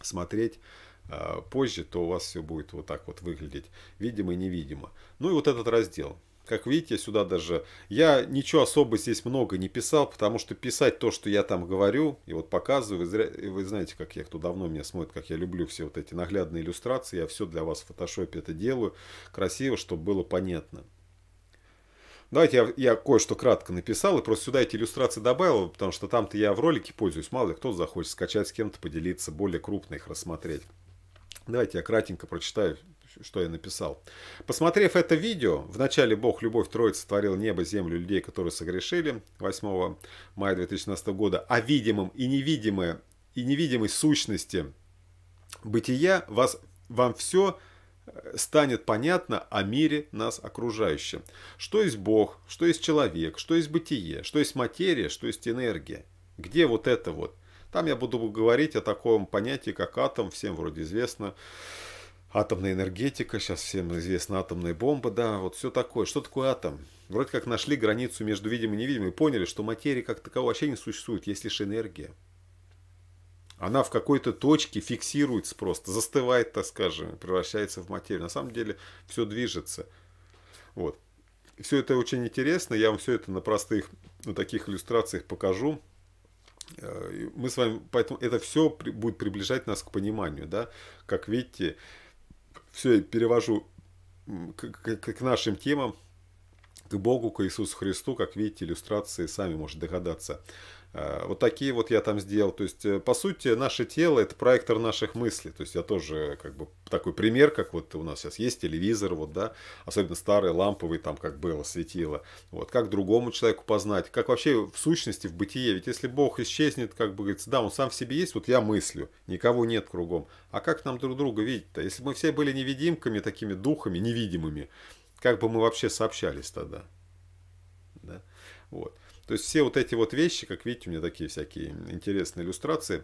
смотреть а, позже, то у вас все будет вот так вот выглядеть, видимо и невидимо. Ну и вот этот раздел. Как видите, сюда даже... Я ничего особо здесь много не писал, потому что писать то, что я там говорю, и вот показываю, вы, зря... вы знаете, как я, кто давно меня смотрит, как я люблю все вот эти наглядные иллюстрации, я все для вас в фотошопе это делаю, красиво, чтобы было понятно. Давайте я, я кое-что кратко написал и просто сюда эти иллюстрации добавил, потому что там-то я в ролике пользуюсь. Мало ли кто захочет скачать с кем-то, поделиться, более крупно их рассмотреть. Давайте я кратенько прочитаю что я написал. Посмотрев это видео, вначале Бог, Любовь, Троица творил небо, землю, людей, которые согрешили 8 мая 2016 года, о видимом и невидимое и невидимой сущности бытия вас, вам все э, станет понятно о мире нас окружающем. Что есть Бог, что есть человек, что есть бытие, что есть материя, что есть энергия. Где вот это вот? Там я буду говорить о таком понятии, как атом, всем вроде известно атомная энергетика, сейчас всем известна атомная бомба, да, вот все такое. Что такое атом? Вроде как нашли границу между видимым и невидимым и поняли, что материи как таковой вообще не существует, есть лишь энергия. Она в какой-то точке фиксируется просто, застывает, так скажем, превращается в материю. На самом деле все движется. Вот. Все это очень интересно, я вам все это на простых, на таких иллюстрациях покажу. Э, мы с вами, поэтому это все будет приближать нас к пониманию, да. Как видите, все, я перевожу к, к, к нашим темам, к Богу, к Иисусу Христу, как видите, иллюстрации сами можете догадаться. Э, вот такие вот я там сделал. То есть, э, по сути, наше тело – это проектор наших мыслей. То есть, я тоже как бы такой пример, как вот у нас сейчас есть телевизор, вот, да, особенно старый, ламповый, там, как было, светило. Вот, как другому человеку познать, как вообще в сущности, в бытие. Ведь если Бог исчезнет, как бы говорится, да, он сам в себе есть, вот я мыслю, никого нет кругом. А как нам друг друга видеть-то? Если бы мы все были невидимками, такими духами невидимыми, как бы мы вообще сообщались тогда? Да? Вот. То есть все вот эти вот вещи, как видите, у меня такие всякие интересные иллюстрации.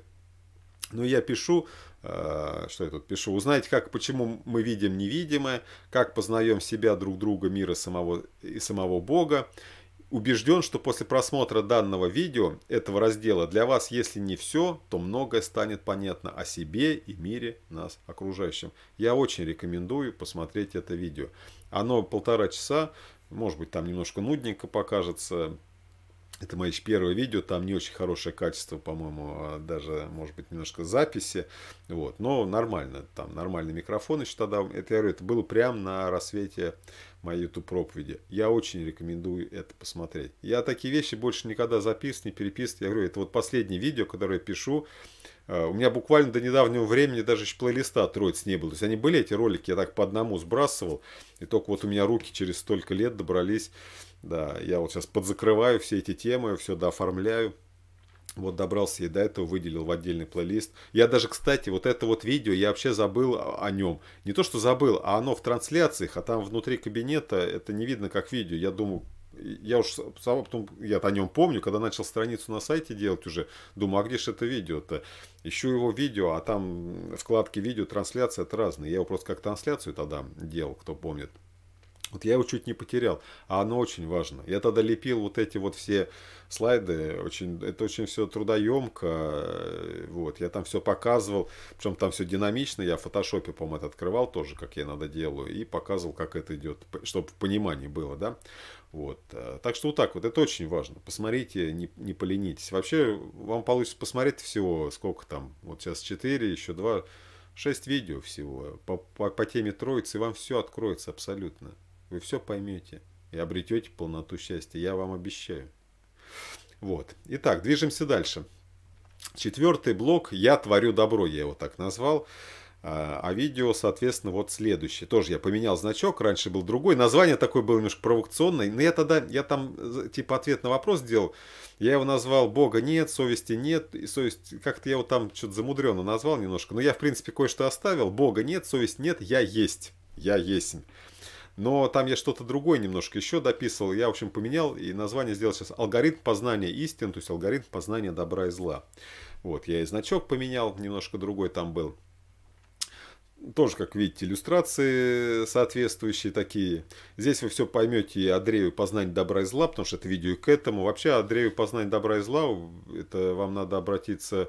Но я пишу, э, что я тут пишу, узнать, как, почему мы видим невидимое, как познаем себя, друг друга, мира самого, и самого Бога. Убежден, что после просмотра данного видео, этого раздела, для вас, если не все, то многое станет понятно о себе и мире нас окружающем. Я очень рекомендую посмотреть это видео. Оно полтора часа, может быть, там немножко нудненько покажется, это мое первое видео, там не очень хорошее качество, по-моему, а даже, может быть, немножко записи. Вот, но нормально, там нормальный микрофон еще тогда. Это, я говорю, это было прямо на рассвете моей YouTube проповеди. Я очень рекомендую это посмотреть. Я такие вещи больше никогда записывать, не переписывать. Я говорю, это вот последнее видео, которое я пишу. А, у меня буквально до недавнего времени даже еще плейлиста Троиц не было. То есть они были, эти ролики, я так по одному сбрасывал. И только вот у меня руки через столько лет добрались да, я вот сейчас подзакрываю все эти темы, все дооформляю. Вот добрался и до этого, выделил в отдельный плейлист. Я даже, кстати, вот это вот видео, я вообще забыл о нем. Не то, что забыл, а оно в трансляциях, а там внутри кабинета это не видно как видео. Я думаю, я уж сам потом, я о нем помню, когда начал страницу на сайте делать уже, думаю, а где же это видео-то? Ищу его видео, а там вкладки видео, трансляция, это разные. Я его просто как трансляцию тогда делал, кто помнит. Вот я его чуть не потерял, а оно очень важно. Я тогда лепил вот эти вот все слайды, очень, это очень все трудоемко, э, вот, я там все показывал, причем там все динамично, я в фотошопе, по-моему, это открывал тоже, как я надо делаю, и показывал, как это идет, чтобы понимание было, да, вот, э, так что вот так вот, это очень важно, посмотрите, не, не поленитесь, вообще вам получится посмотреть всего, сколько там, вот сейчас 4, еще 2, 6 видео всего по, по, по теме троицы, вам все откроется абсолютно. Вы все поймете и обретете полноту счастья. Я вам обещаю. Вот. Итак, движемся дальше. Четвертый блок «Я творю добро», я его так назвал. А, а видео, соответственно, вот следующее. Тоже я поменял значок, раньше был другой. Название такое было немножко провокационное. Но я тогда, я там типа ответ на вопрос делал. Я его назвал «Бога нет», «Совести нет». И совесть, как-то я его там что-то замудренно назвал немножко. Но я, в принципе, кое-что оставил. «Бога нет», «Совесть нет», «Я есть». «Я есть». Но там я что-то другое немножко еще дописывал. Я, в общем, поменял и название сделал сейчас «Алгоритм познания истин», то есть «Алгоритм познания добра и зла». Вот, я и значок поменял, немножко другой там был. Тоже, как видите, иллюстрации соответствующие такие. Здесь вы все поймете Андрею познание добра и зла, потому что это видео и к этому. Вообще Андрею познание добра и зла, это вам надо обратиться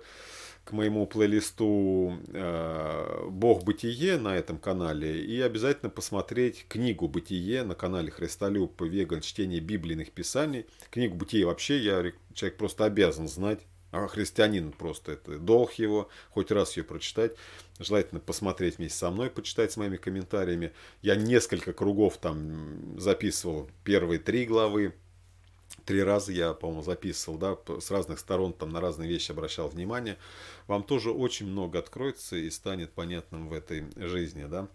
к моему плейлисту э, «Бог Бытие» на этом канале и обязательно посмотреть книгу «Бытие» на канале Христолюб Веган «Чтение библийных писаний». Книгу «Бытие» вообще я человек просто обязан знать. А христианин просто это долг его, хоть раз ее прочитать. Желательно посмотреть вместе со мной, почитать с моими комментариями. Я несколько кругов там записывал первые три главы, три раза я, по-моему, записывал, да, с разных сторон там на разные вещи обращал внимание, вам тоже очень много откроется и станет понятным в этой жизни, да.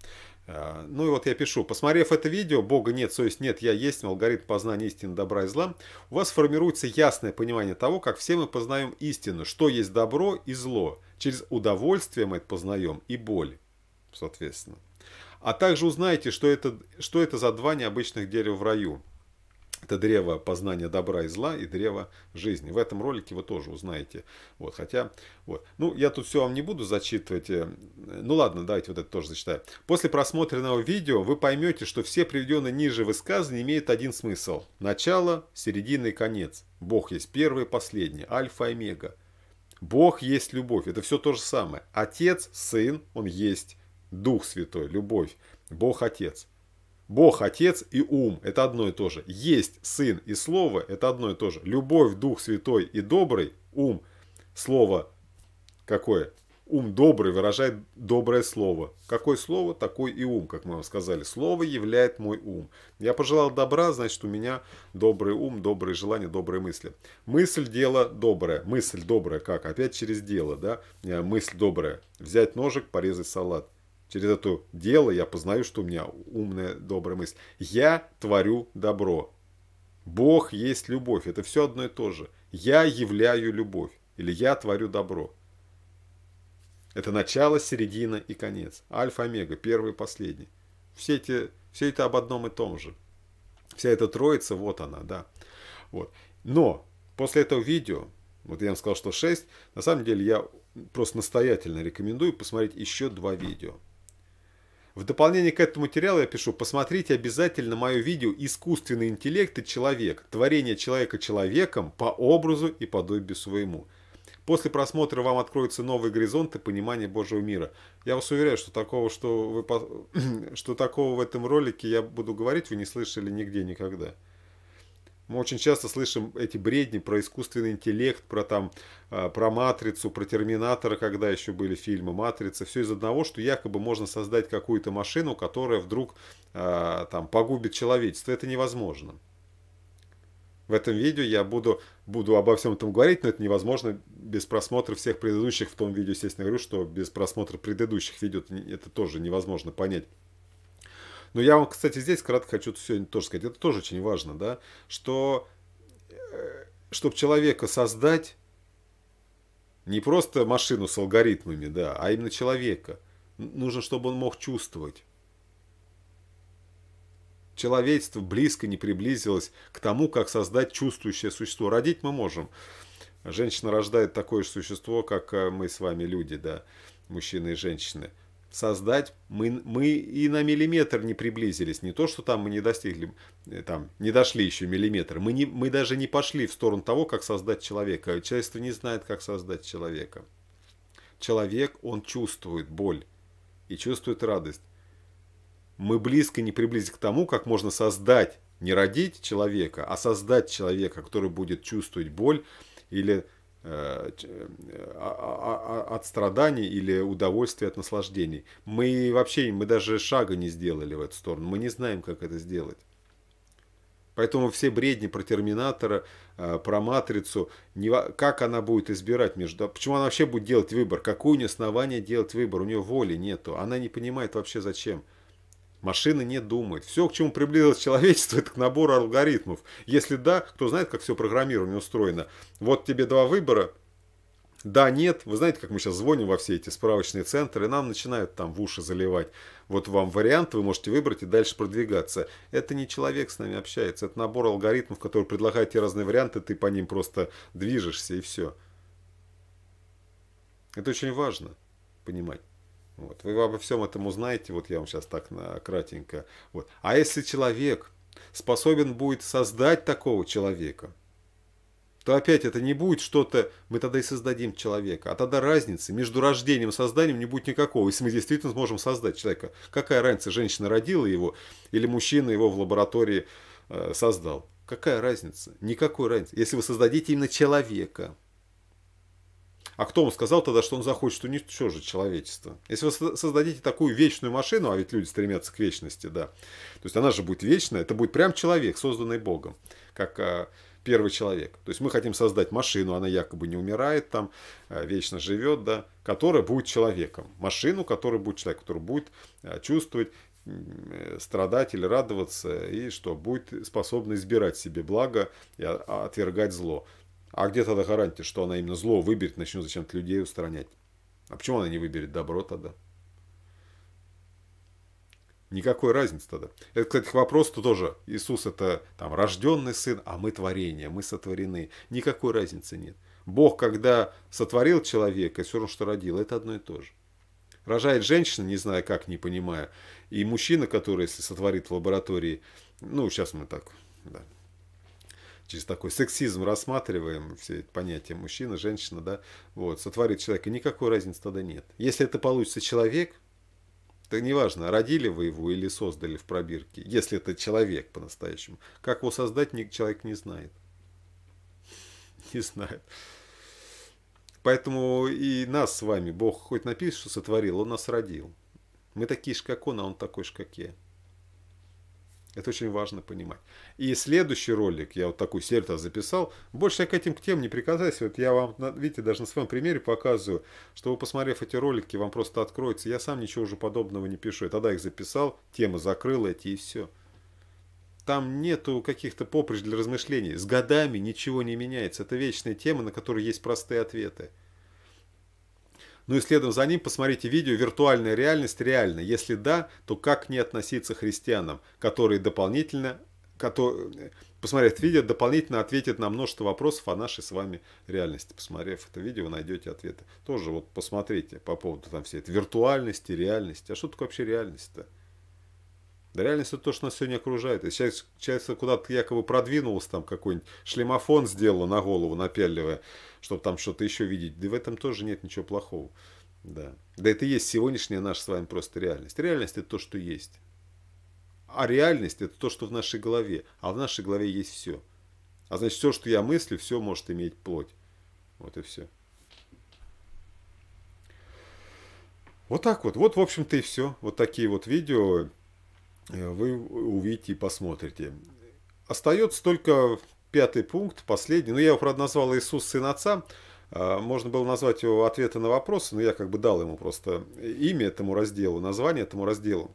А, ну и вот я пишу, посмотрев это видео, Бога нет, совесть нет, я есть, алгоритм познания истины, добра и зла, у вас формируется ясное понимание того, как все мы познаем истину, что есть добро и зло. Через удовольствие мы это познаем и боль, соответственно. А также узнаете, что это, что это за два необычных дерева в раю. Это древо познания добра и зла и древо жизни. В этом ролике вы тоже узнаете. Вот, хотя, вот. Ну, я тут все вам не буду зачитывать. Э, ну ладно, давайте вот это тоже зачитаю. После просмотренного видео вы поймете, что все приведенные ниже высказывания имеют один смысл. Начало, середина и конец. Бог есть первый и последний. Альфа и омега. Бог есть любовь. Это все то же самое. Отец, сын, он есть. Дух Святой, любовь. Бог Отец. Бог, Отец и ум – это одно и то же. Есть Сын и Слово – это одно и то же. Любовь, Дух Святой и Добрый – ум. Слово какое? Ум добрый выражает доброе слово. Какое слово, такой и ум, как мы вам сказали. Слово являет мой ум. Я пожелал добра, значит у меня добрый ум, добрые желания, добрые мысли. Мысль – дело доброе. Мысль добрая как? Опять через дело, да? Э, мысль добрая. Взять ножик, порезать салат – Через это дело я познаю, что у меня умная, добрая мысль. Я творю добро. Бог есть любовь. Это все одно и то же. Я являю любовь. Или я творю добро. Это начало, середина и конец. Альфа, омега, первый и последний. Все, эти, все это об одном и том же. Вся эта троица, вот она, да. Вот. Но после этого видео, вот я вам сказал, что 6, на самом деле я просто настоятельно рекомендую посмотреть еще два видео. В дополнение к этому материалу я пишу, посмотрите обязательно мое видео «Искусственный интеллект и человек. Творение человека человеком по образу и подобию своему». После просмотра вам откроются новые горизонты понимания Божьего мира. Я вас уверяю, что такого, что, вы, что такого в этом ролике я буду говорить, вы не слышали нигде никогда. Мы очень часто слышим эти бредни про искусственный интеллект, про там, а, про матрицу, про терминатора, когда еще были фильмы «Матрица». Все из одного, что якобы можно создать какую-то машину, которая вдруг а, там погубит человечество. Это невозможно. В этом видео я буду, буду обо всем этом говорить, но это невозможно без просмотра всех предыдущих. В том видео, естественно, говорю, что без просмотра предыдущих видео это тоже невозможно понять но я вам, кстати, здесь кратко хочу сегодня тоже сказать, это тоже очень важно, да, что э, чтобы человека создать, не просто машину с алгоритмами, да, а именно человека. Нужно, чтобы он мог чувствовать. Человечество близко не приблизилось к тому, как создать чувствующее существо. Родить мы можем. Женщина рождает такое же существо, как э, мы с вами люди, да, мужчины и женщины создать, мы, мы и на миллиметр не приблизились. Не то, что там мы не достигли, э, там, не дошли еще миллиметр. Мы, не, мы даже не пошли в сторону того, как создать человека. Человечество не знает, как создать человека. Человек, он чувствует боль и чувствует радость. Мы близко не приблизились к тому, как можно создать, не родить человека, а создать человека, который будет чувствовать боль или Э, э, а, а, а, от страданий или удовольствия от наслаждений. Мы вообще, мы даже шага не сделали в эту сторону. Мы не знаем, как это сделать. Поэтому все бредни про Терминатора, э, про Матрицу, не как она будет избирать между... Почему она вообще будет делать выбор? Какое у нее основание делать выбор? У нее воли нету. Она не понимает вообще зачем. Машины не думают. Все, к чему приблизилось человечество, это к набору алгоритмов. Если да, кто знает, как все программирование устроено. Вот тебе два выбора. Да, нет. Вы знаете, как мы сейчас звоним во все эти справочные центры, нам начинают там в уши заливать. Вот вам вариант, вы можете выбрать и дальше продвигаться. Это не человек с нами общается. Это набор алгоритмов, который предлагает тебе разные варианты, ты по ним просто движешься и все. Это очень важно понимать. Вот. Вы обо всем этом узнаете, вот я вам сейчас так на, кратенько. Вот. А если человек способен будет создать такого человека, то опять это не будет что-то, мы тогда и создадим человека. А тогда разницы между рождением и созданием не будет никакого. Если мы действительно сможем создать человека, какая разница, женщина родила его или мужчина его в лаборатории э, создал? Какая разница? Никакой разницы. Если вы создадите именно человека – а кто вам сказал тогда, что он захочет уничтожить человечество? Если вы создадите такую вечную машину, а ведь люди стремятся к вечности, да, то есть она же будет вечная, это будет прям человек, созданный Богом, как а, первый человек. То есть мы хотим создать машину, она якобы не умирает там, а, вечно живет, да, которая будет человеком. Машину, которая будет человек, который будет а, чувствовать, страдать или радоваться, и что будет способна избирать себе благо и отвергать зло. А где тогда гарантия, что она именно зло выберет, начнет зачем-то людей устранять? А почему она не выберет добро тогда? Никакой разницы тогда. Это, кстати, к то тоже. Иисус это там рожденный сын, а мы творение, мы сотворены. Никакой разницы нет. Бог, когда сотворил человека, все равно, что родил, это одно и то же. Рожает женщина, не знаю как, не понимая, и мужчина, который, если сотворит в лаборатории, ну, сейчас мы так, да, через такой сексизм рассматриваем все понятия мужчина, женщина, да, вот, сотворит человека, никакой разницы тогда нет. Если это получится человек, то неважно, родили вы его или создали в пробирке, если это человек по-настоящему. Как его создать, человек не знает. Не знает. Поэтому и нас с вами Бог хоть напишет, что сотворил, Он нас родил. Мы такие же, как Он, а Он такой же, как я. Это очень важно понимать. И следующий ролик, я вот такую серию записал, больше я к этим к тем не приказаюсь. Вот я вам, видите, даже на своем примере показываю, что вы, посмотрев эти ролики, вам просто откроется. Я сам ничего уже подобного не пишу. Я тогда их записал, темы закрыл эти и все. Там нету каких-то поприщ для размышлений. С годами ничего не меняется. Это вечная тема, на которой есть простые ответы. Ну и следом за ним посмотрите видео «Виртуальная реальность реальна». Если да, то как не относиться христианам, которые дополнительно, посмотрев это видео, дополнительно ответят на множество вопросов о нашей с вами реальности. Посмотрев это видео, вы найдете ответы. Тоже вот посмотрите по поводу там всей этой виртуальности, реальности. А что такое вообще реальность-то? Да реальность это то, что нас сегодня окружает. И сейчас человек куда-то якобы продвинулся, там какой-нибудь шлемофон сделал на голову, напяливая, чтобы там что-то еще видеть. Да в этом тоже нет ничего плохого. Да. Да это и есть сегодняшняя наша с вами просто реальность. Реальность это то, что есть. А реальность это то, что в нашей голове. А в нашей голове есть все. А значит, все, что я мыслю, все может иметь плоть. Вот и все. Вот так вот. Вот, в общем-то, и все. Вот такие вот видео. Э, вы увидите и посмотрите. Остается только пятый пункт, последний. Ну, я его, правда, назвал «Иисус, Сын Отца». Э, можно было назвать его ответы на вопросы, но я как бы дал ему просто имя этому разделу, название этому разделу.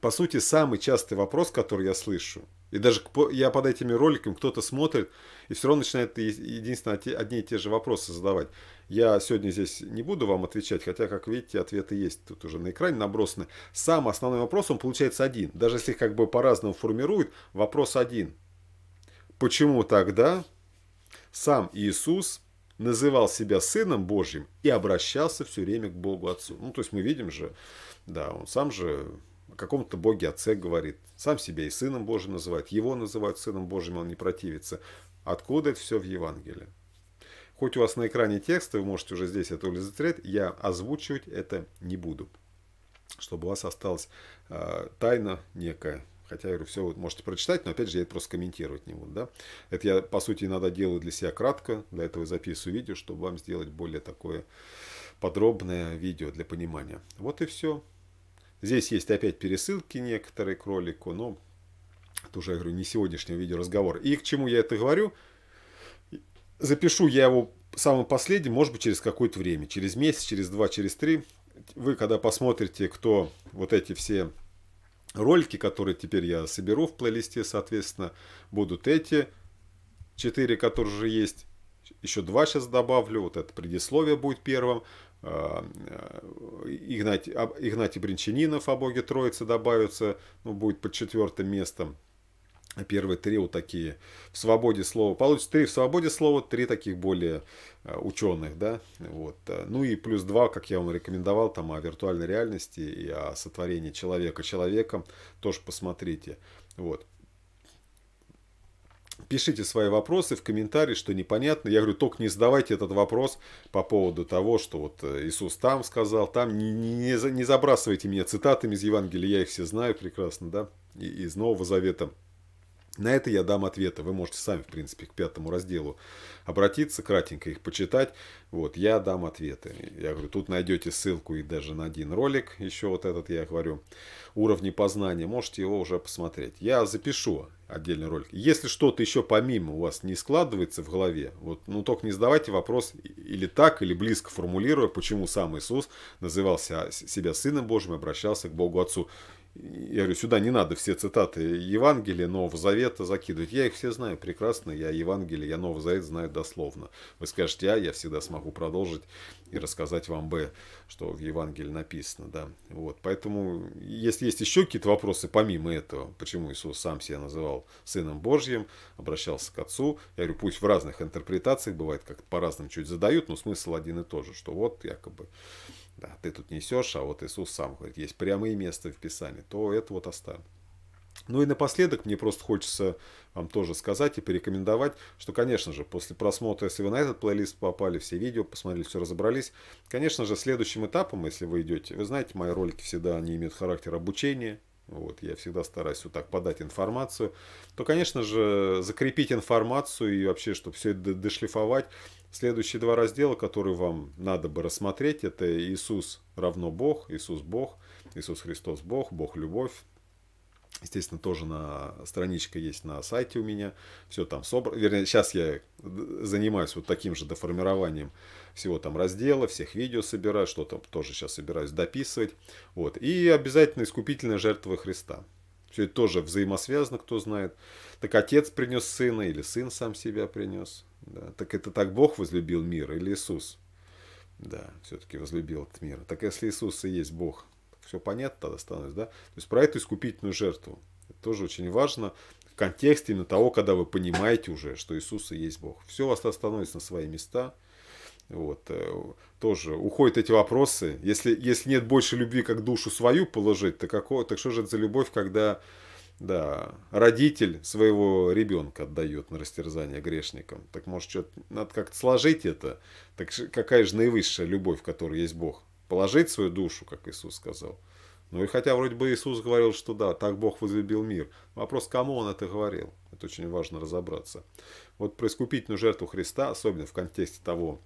По сути, самый частый вопрос, который я слышу, и даже я под этими роликами кто-то смотрит, и все равно начинает единственно одни и те же вопросы задавать. Я сегодня здесь не буду вам отвечать, хотя, как видите, ответы есть тут уже на экране набросаны. Сам основной вопрос, он получается один. Даже если их как бы по-разному формируют, вопрос один. Почему тогда сам Иисус называл себя Сыном Божьим и обращался все время к Богу Отцу? Ну, то есть мы видим же, да, он сам же о каком-то Боге Отце говорит. Сам себя и Сыном Божьим называет. Его называют Сыном Божьим, он не противится. Откуда это все в Евангелии? Хоть у вас на экране текст, вы можете уже здесь это удовлетворять, я озвучивать это не буду, чтобы у вас осталась э, тайна некая. Хотя, я говорю, все вы можете прочитать, но, опять же, я это просто комментировать не буду. Да? Это я, по сути, иногда делаю для себя кратко. Для этого записываю видео, чтобы вам сделать более такое подробное видео для понимания. Вот и все. Здесь есть опять пересылки некоторые к ролику, но это уже, я говорю, не сегодняшний видео разговор. И к чему я это говорю – запишу я его самым последним, может быть, через какое-то время, через месяц, через два, через три. Вы, когда посмотрите, кто вот эти все ролики, которые теперь я соберу в плейлисте, соответственно, будут эти четыре, которые уже есть. Еще два сейчас добавлю. Вот это предисловие будет первым. А, а, Игнатий, а, Игнатий Бринчанинов о Боге Троицы добавится, ну, будет под четвертым местом. А первые три вот такие в свободе слова. Получится три в свободе слова, три таких более э, ученых, да, вот. Э, ну и плюс два, как я вам рекомендовал, там о виртуальной реальности и о сотворении человека человеком, тоже посмотрите, вот. Пишите свои вопросы в комментарии, что непонятно. Я говорю, только не задавайте этот вопрос по поводу того, что вот э, Иисус там сказал, там не, не, не забрасывайте меня цитатами из Евангелия, я их все знаю прекрасно, да, и, из Нового Завета. На это я дам ответы. Вы можете сами, в принципе, к пятому разделу обратиться, кратенько их почитать. Вот, я дам ответы. Я говорю, тут найдете ссылку и даже на один ролик, еще вот этот я говорю, уровни познания, можете его уже посмотреть. Я запишу отдельный ролик. Если что-то еще помимо у вас не складывается в голове, вот, ну только не задавайте вопрос или так, или близко формулируя, почему сам Иисус назывался себя Сыном Божьим и обращался к Богу Отцу. Я говорю, сюда не надо все цитаты Евангелия, Нового Завета закидывать. Я их все знаю прекрасно, я Евангелие, я Новый Завет знаю дословно. Вы скажете А, я всегда смогу продолжить и рассказать вам Б, что в Евангелии написано. Да. Вот. Поэтому, если есть еще какие-то вопросы помимо этого, почему Иисус сам себя называл Сыном Божьим, обращался к Отцу, я говорю, пусть в разных интерпретациях, бывает как то по-разному чуть задают, но смысл один и тот же, что вот якобы да, ты тут несешь, а вот Иисус сам говорит, есть прямые места в Писании, то это вот оставим. Ну и напоследок мне просто хочется вам тоже сказать и порекомендовать, что, конечно же, после просмотра, если вы на этот плейлист попали, все видео посмотрели, все разобрались, конечно же, следующим этапом, если вы идете, вы знаете, мои ролики всегда, они имеют характер обучения, вот, я всегда стараюсь вот так подать информацию, то, конечно же, закрепить информацию и вообще, чтобы все это дошлифовать, Следующие два раздела, которые вам надо бы рассмотреть, это Иисус равно Бог, Иисус Бог, Иисус Христос Бог, Бог Любовь. Естественно, тоже на страничка есть на сайте у меня. Все там собрано. Вернее, сейчас я занимаюсь вот таким же доформированием всего там раздела, всех видео собираю, что там тоже сейчас собираюсь дописывать. Вот. И обязательно искупительная жертва Христа. Все это тоже взаимосвязано, кто знает. Так отец принес сына или сын сам себя принес. Да, так это так Бог возлюбил мир или Иисус? Да, все-таки возлюбил этот мир. Так если Иисус и есть Бог, все понятно тогда становится, да? То есть про эту искупительную жертву. Это тоже очень важно в контексте именно того, когда вы понимаете уже, что Иисус и есть Бог. Все у вас становится на свои места. Вот. Э, тоже уходят эти вопросы. Если, если нет больше любви, как душу свою положить, то, какого, так что же это за любовь, когда да, родитель своего ребенка отдает на растерзание грешникам. Так может, что надо как-то сложить это? Так какая же наивысшая любовь, в которой есть Бог? Положить свою душу, как Иисус сказал. Ну и хотя вроде бы Иисус говорил, что да, так Бог возлюбил мир. Вопрос, кому он это говорил? Это очень важно разобраться. Вот про искупительную жертву Христа, особенно в контексте того,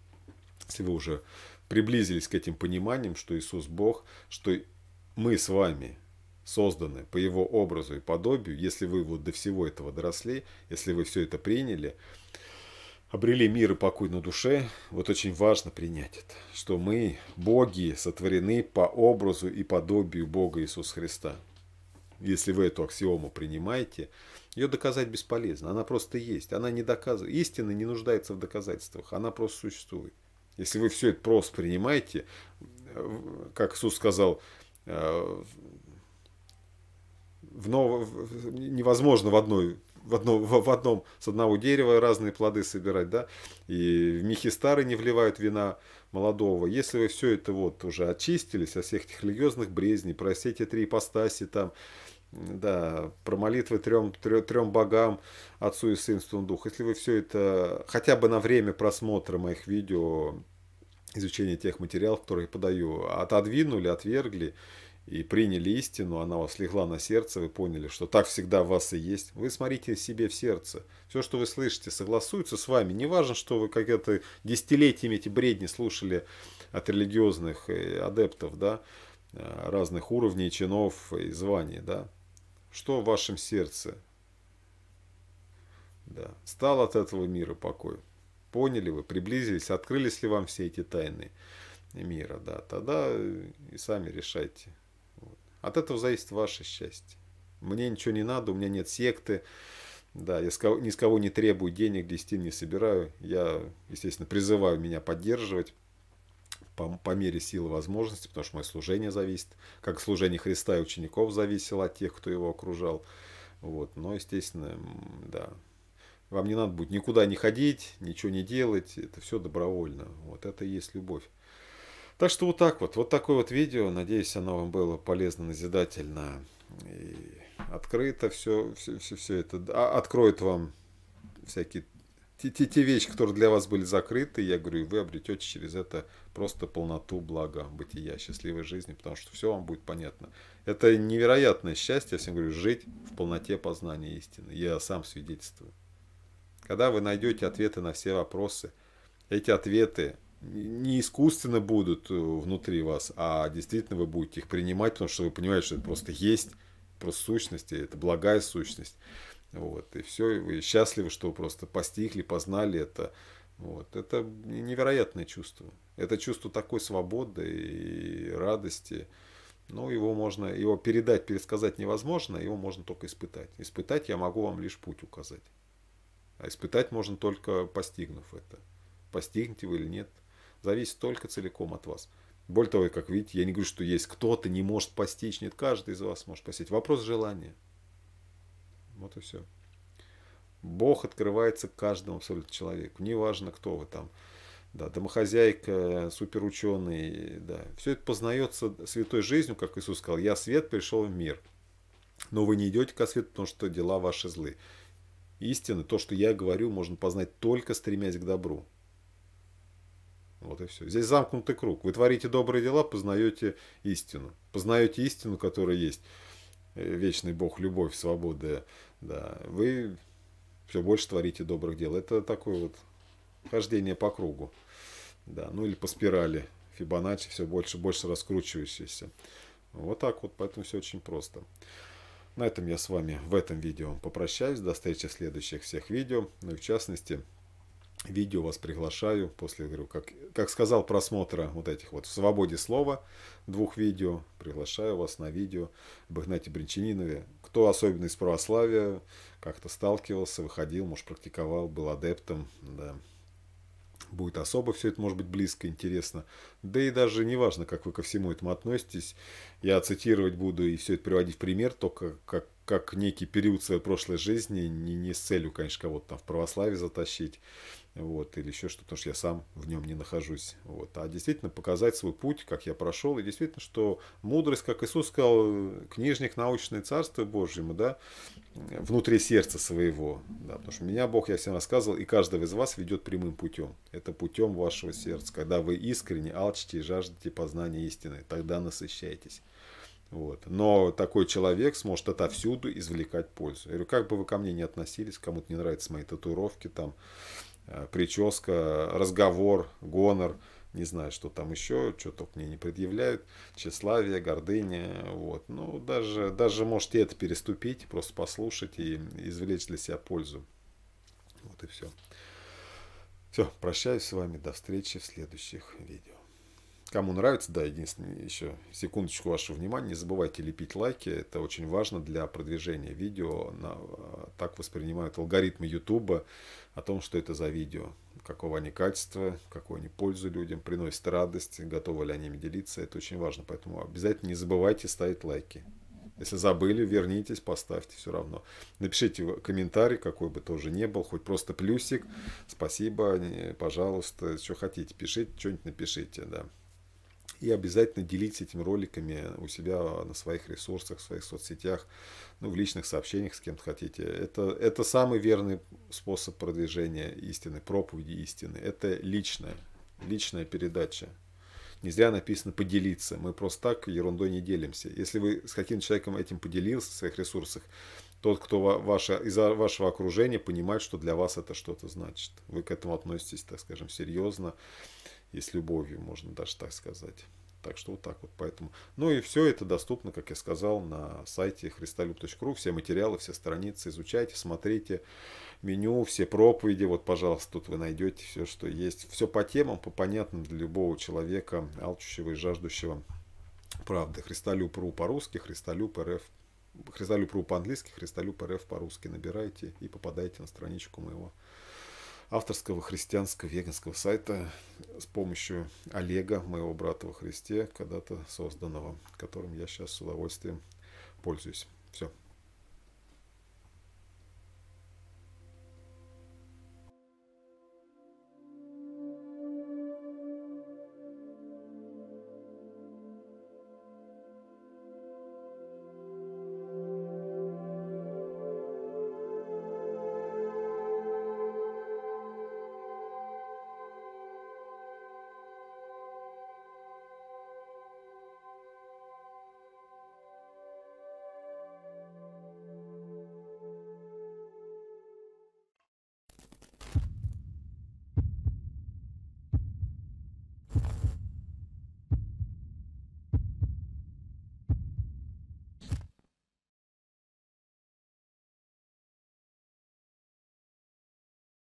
если вы уже приблизились к этим пониманиям, что Иисус Бог, что мы с вами – созданы по его образу и подобию, если вы вот до всего этого доросли, если вы все это приняли, обрели мир и покой на душе, вот очень важно принять это, что мы, боги, сотворены по образу и подобию Бога Иисуса Христа. Если вы эту аксиому принимаете, ее доказать бесполезно, она просто есть, она не доказывает, истина не нуждается в доказательствах, она просто существует. Если вы все это просто принимаете, э, как Иисус сказал, э, в нов... невозможно в одной в, одно, в одном с одного дерева разные плоды собирать, да, и в мехи старые не вливают вина молодого. Если вы все это вот уже очистились от всех этих религиозных брезней, про все эти три ипостаси там, да, про молитвы трем, трем, трем богам, Отцу и сыну Сынству Дух, если вы все это хотя бы на время просмотра моих видео, изучения тех материалов, которые я подаю, отодвинули, отвергли, и приняли истину, она вас легла на сердце, вы поняли, что так всегда в вас и есть. Вы смотрите себе в сердце. Все, что вы слышите, согласуется с вами. Не важно, что вы как то десятилетиями эти бредни слушали от религиозных э, адептов, да, э, разных уровней, чинов и званий, да. Что в вашем сердце? Да. Стал от этого мира покой. Поняли вы, приблизились, открылись ли вам все эти тайны мира, да. Тогда э, и сами решайте. От этого зависит ваше счастье. Мне ничего не надо, у меня нет секты. Да, я ни с кого не требую денег, десятин не собираю. Я, естественно, призываю меня поддерживать по, по мере силы и возможности, потому что мое служение зависит, как служение Христа и учеников зависело от тех, кто его окружал. Вот. Но, естественно, да, вам не надо будет никуда не ходить, ничего не делать, это все добровольно. Вот это и есть любовь. Так что вот так вот. Вот такое вот видео. Надеюсь, оно вам было полезно, назидательно и открыто. Все, все, все, все это а, откроет вам всякие те, те, те вещи, которые для вас были закрыты, я говорю, вы обретете через это просто полноту блага бытия, счастливой жизни, потому что все вам будет понятно. Это невероятное счастье, я всем говорю, жить в полноте познания истины. Я сам свидетельствую. Когда вы найдете ответы на все вопросы, эти ответы не искусственно будут э, внутри вас, а действительно вы будете их принимать, потому что вы понимаете, что это просто есть, просто сущности, это благая сущность. Вот, и все, и вы счастливы, что просто постигли, познали это. Вот, это невероятное чувство. Это чувство такой свободы и радости. ну его можно, его передать, пересказать невозможно, его можно только испытать. Испытать я могу вам лишь путь указать. А испытать можно только постигнув это. Постигнете вы или нет, зависит только целиком от вас. Более того, как видите, я не говорю, что есть кто-то, не может постичь, нет, каждый из вас может постичь. Вопрос желания. Вот и все. Бог открывается каждому абсолютно человеку, неважно, кто вы там. Да, домохозяйка, суперученый, да. Все это познается святой жизнью, как Иисус сказал, я свет пришел в мир. Но вы не идете ко свету, потому что дела ваши злы. Истины, то, что я говорю, можно познать только стремясь к добру. Вот и все. Здесь замкнутый круг. Вы творите добрые дела, познаете истину. Познаете истину, которая есть. Э, вечный Бог, любовь, свобода. Да. Вы все больше творите добрых дел. Это такое вот хождение по кругу. Да. Ну или по спирали. Фибоначчи все больше больше раскручивающийся. Вот так вот. Поэтому все очень просто. На этом я с вами в этом видео попрощаюсь. До встречи в следующих всех видео. Ну и в частности, видео вас приглашаю после, говорю, как, как сказал, просмотра вот этих вот в «Свободе слова» двух видео. Приглашаю вас на видео об Игнате Бринчанинове. Кто особенно из православия как-то сталкивался, выходил, может, практиковал, был адептом, да. Будет особо все это, может быть, близко, интересно. Да и даже неважно, как вы ко всему этому относитесь. Я цитировать буду и все это приводить в пример, только как, как некий период своей прошлой жизни, не, не с целью, конечно, кого-то там в православие затащить вот, или еще что-то, потому что я сам в нем не нахожусь. Вот. А действительно показать свой путь, как я прошел, и действительно, что мудрость, как Иисус сказал, книжник научное царство Божьему, да, внутри сердца своего, да, потому что меня Бог, я всем рассказывал, и каждого из вас ведет прямым путем. Это путем вашего сердца, когда вы искренне алчите и жаждете познания истины, тогда насыщаетесь. Вот. Но такой человек сможет отовсюду извлекать пользу. Я говорю, как бы вы ко мне не относились, кому-то не нравятся мои татуировки, там, Э, прическа, разговор, гонор, не знаю, что там еще, что только мне не предъявляют, тщеславие, гордыня, вот. Ну, даже, даже можете это переступить, просто послушать и извлечь для себя пользу. Вот и все. Все, прощаюсь с вами, до встречи в следующих видео. Кому нравится, да, единственное, еще секундочку вашего внимания, не забывайте лепить лайки, это очень важно для продвижения видео, на, а, так воспринимают алгоритмы YouTube о том, что это за видео, какого они качества, какую они пользу людям, приносят радость, готовы ли они им делиться, это очень важно, поэтому обязательно не забывайте ставить лайки. Если забыли, вернитесь, поставьте все равно. Напишите комментарий, какой бы тоже не был, хоть просто плюсик. Спасибо, пожалуйста, что хотите, пишите, что-нибудь напишите, да. И обязательно делитесь этими роликами у себя на своих ресурсах, в своих соцсетях, ну, в личных сообщениях с кем-то хотите. Это, это самый верный способ продвижения истины, проповеди истины. Это личная, личная передача. Не зря написано «поделиться». Мы просто так ерундой не делимся. Если вы с каким-то человеком этим поделился в своих ресурсах, тот, кто ваше, из вашего окружения, понимает, что для вас это что-то значит. Вы к этому относитесь, так скажем, серьезно и с любовью, можно даже так сказать. Так что вот так вот. Поэтому. Ну и все это доступно, как я сказал, на сайте христолюб.ру. Все материалы, все страницы изучайте, смотрите меню, все проповеди. Вот, пожалуйста, тут вы найдете все, что есть. Все по темам, по понятным для любого человека, алчущего и жаждущего правды. Христолюб.ру по-русски, Христолюб.рф Христолюб.ру по-английски, Христолюб.рф по-русски. Набирайте и попадаете на страничку моего авторского христианского веганского сайта с помощью Олега, моего брата во Христе, когда-то созданного, которым я сейчас с удовольствием пользуюсь. Все.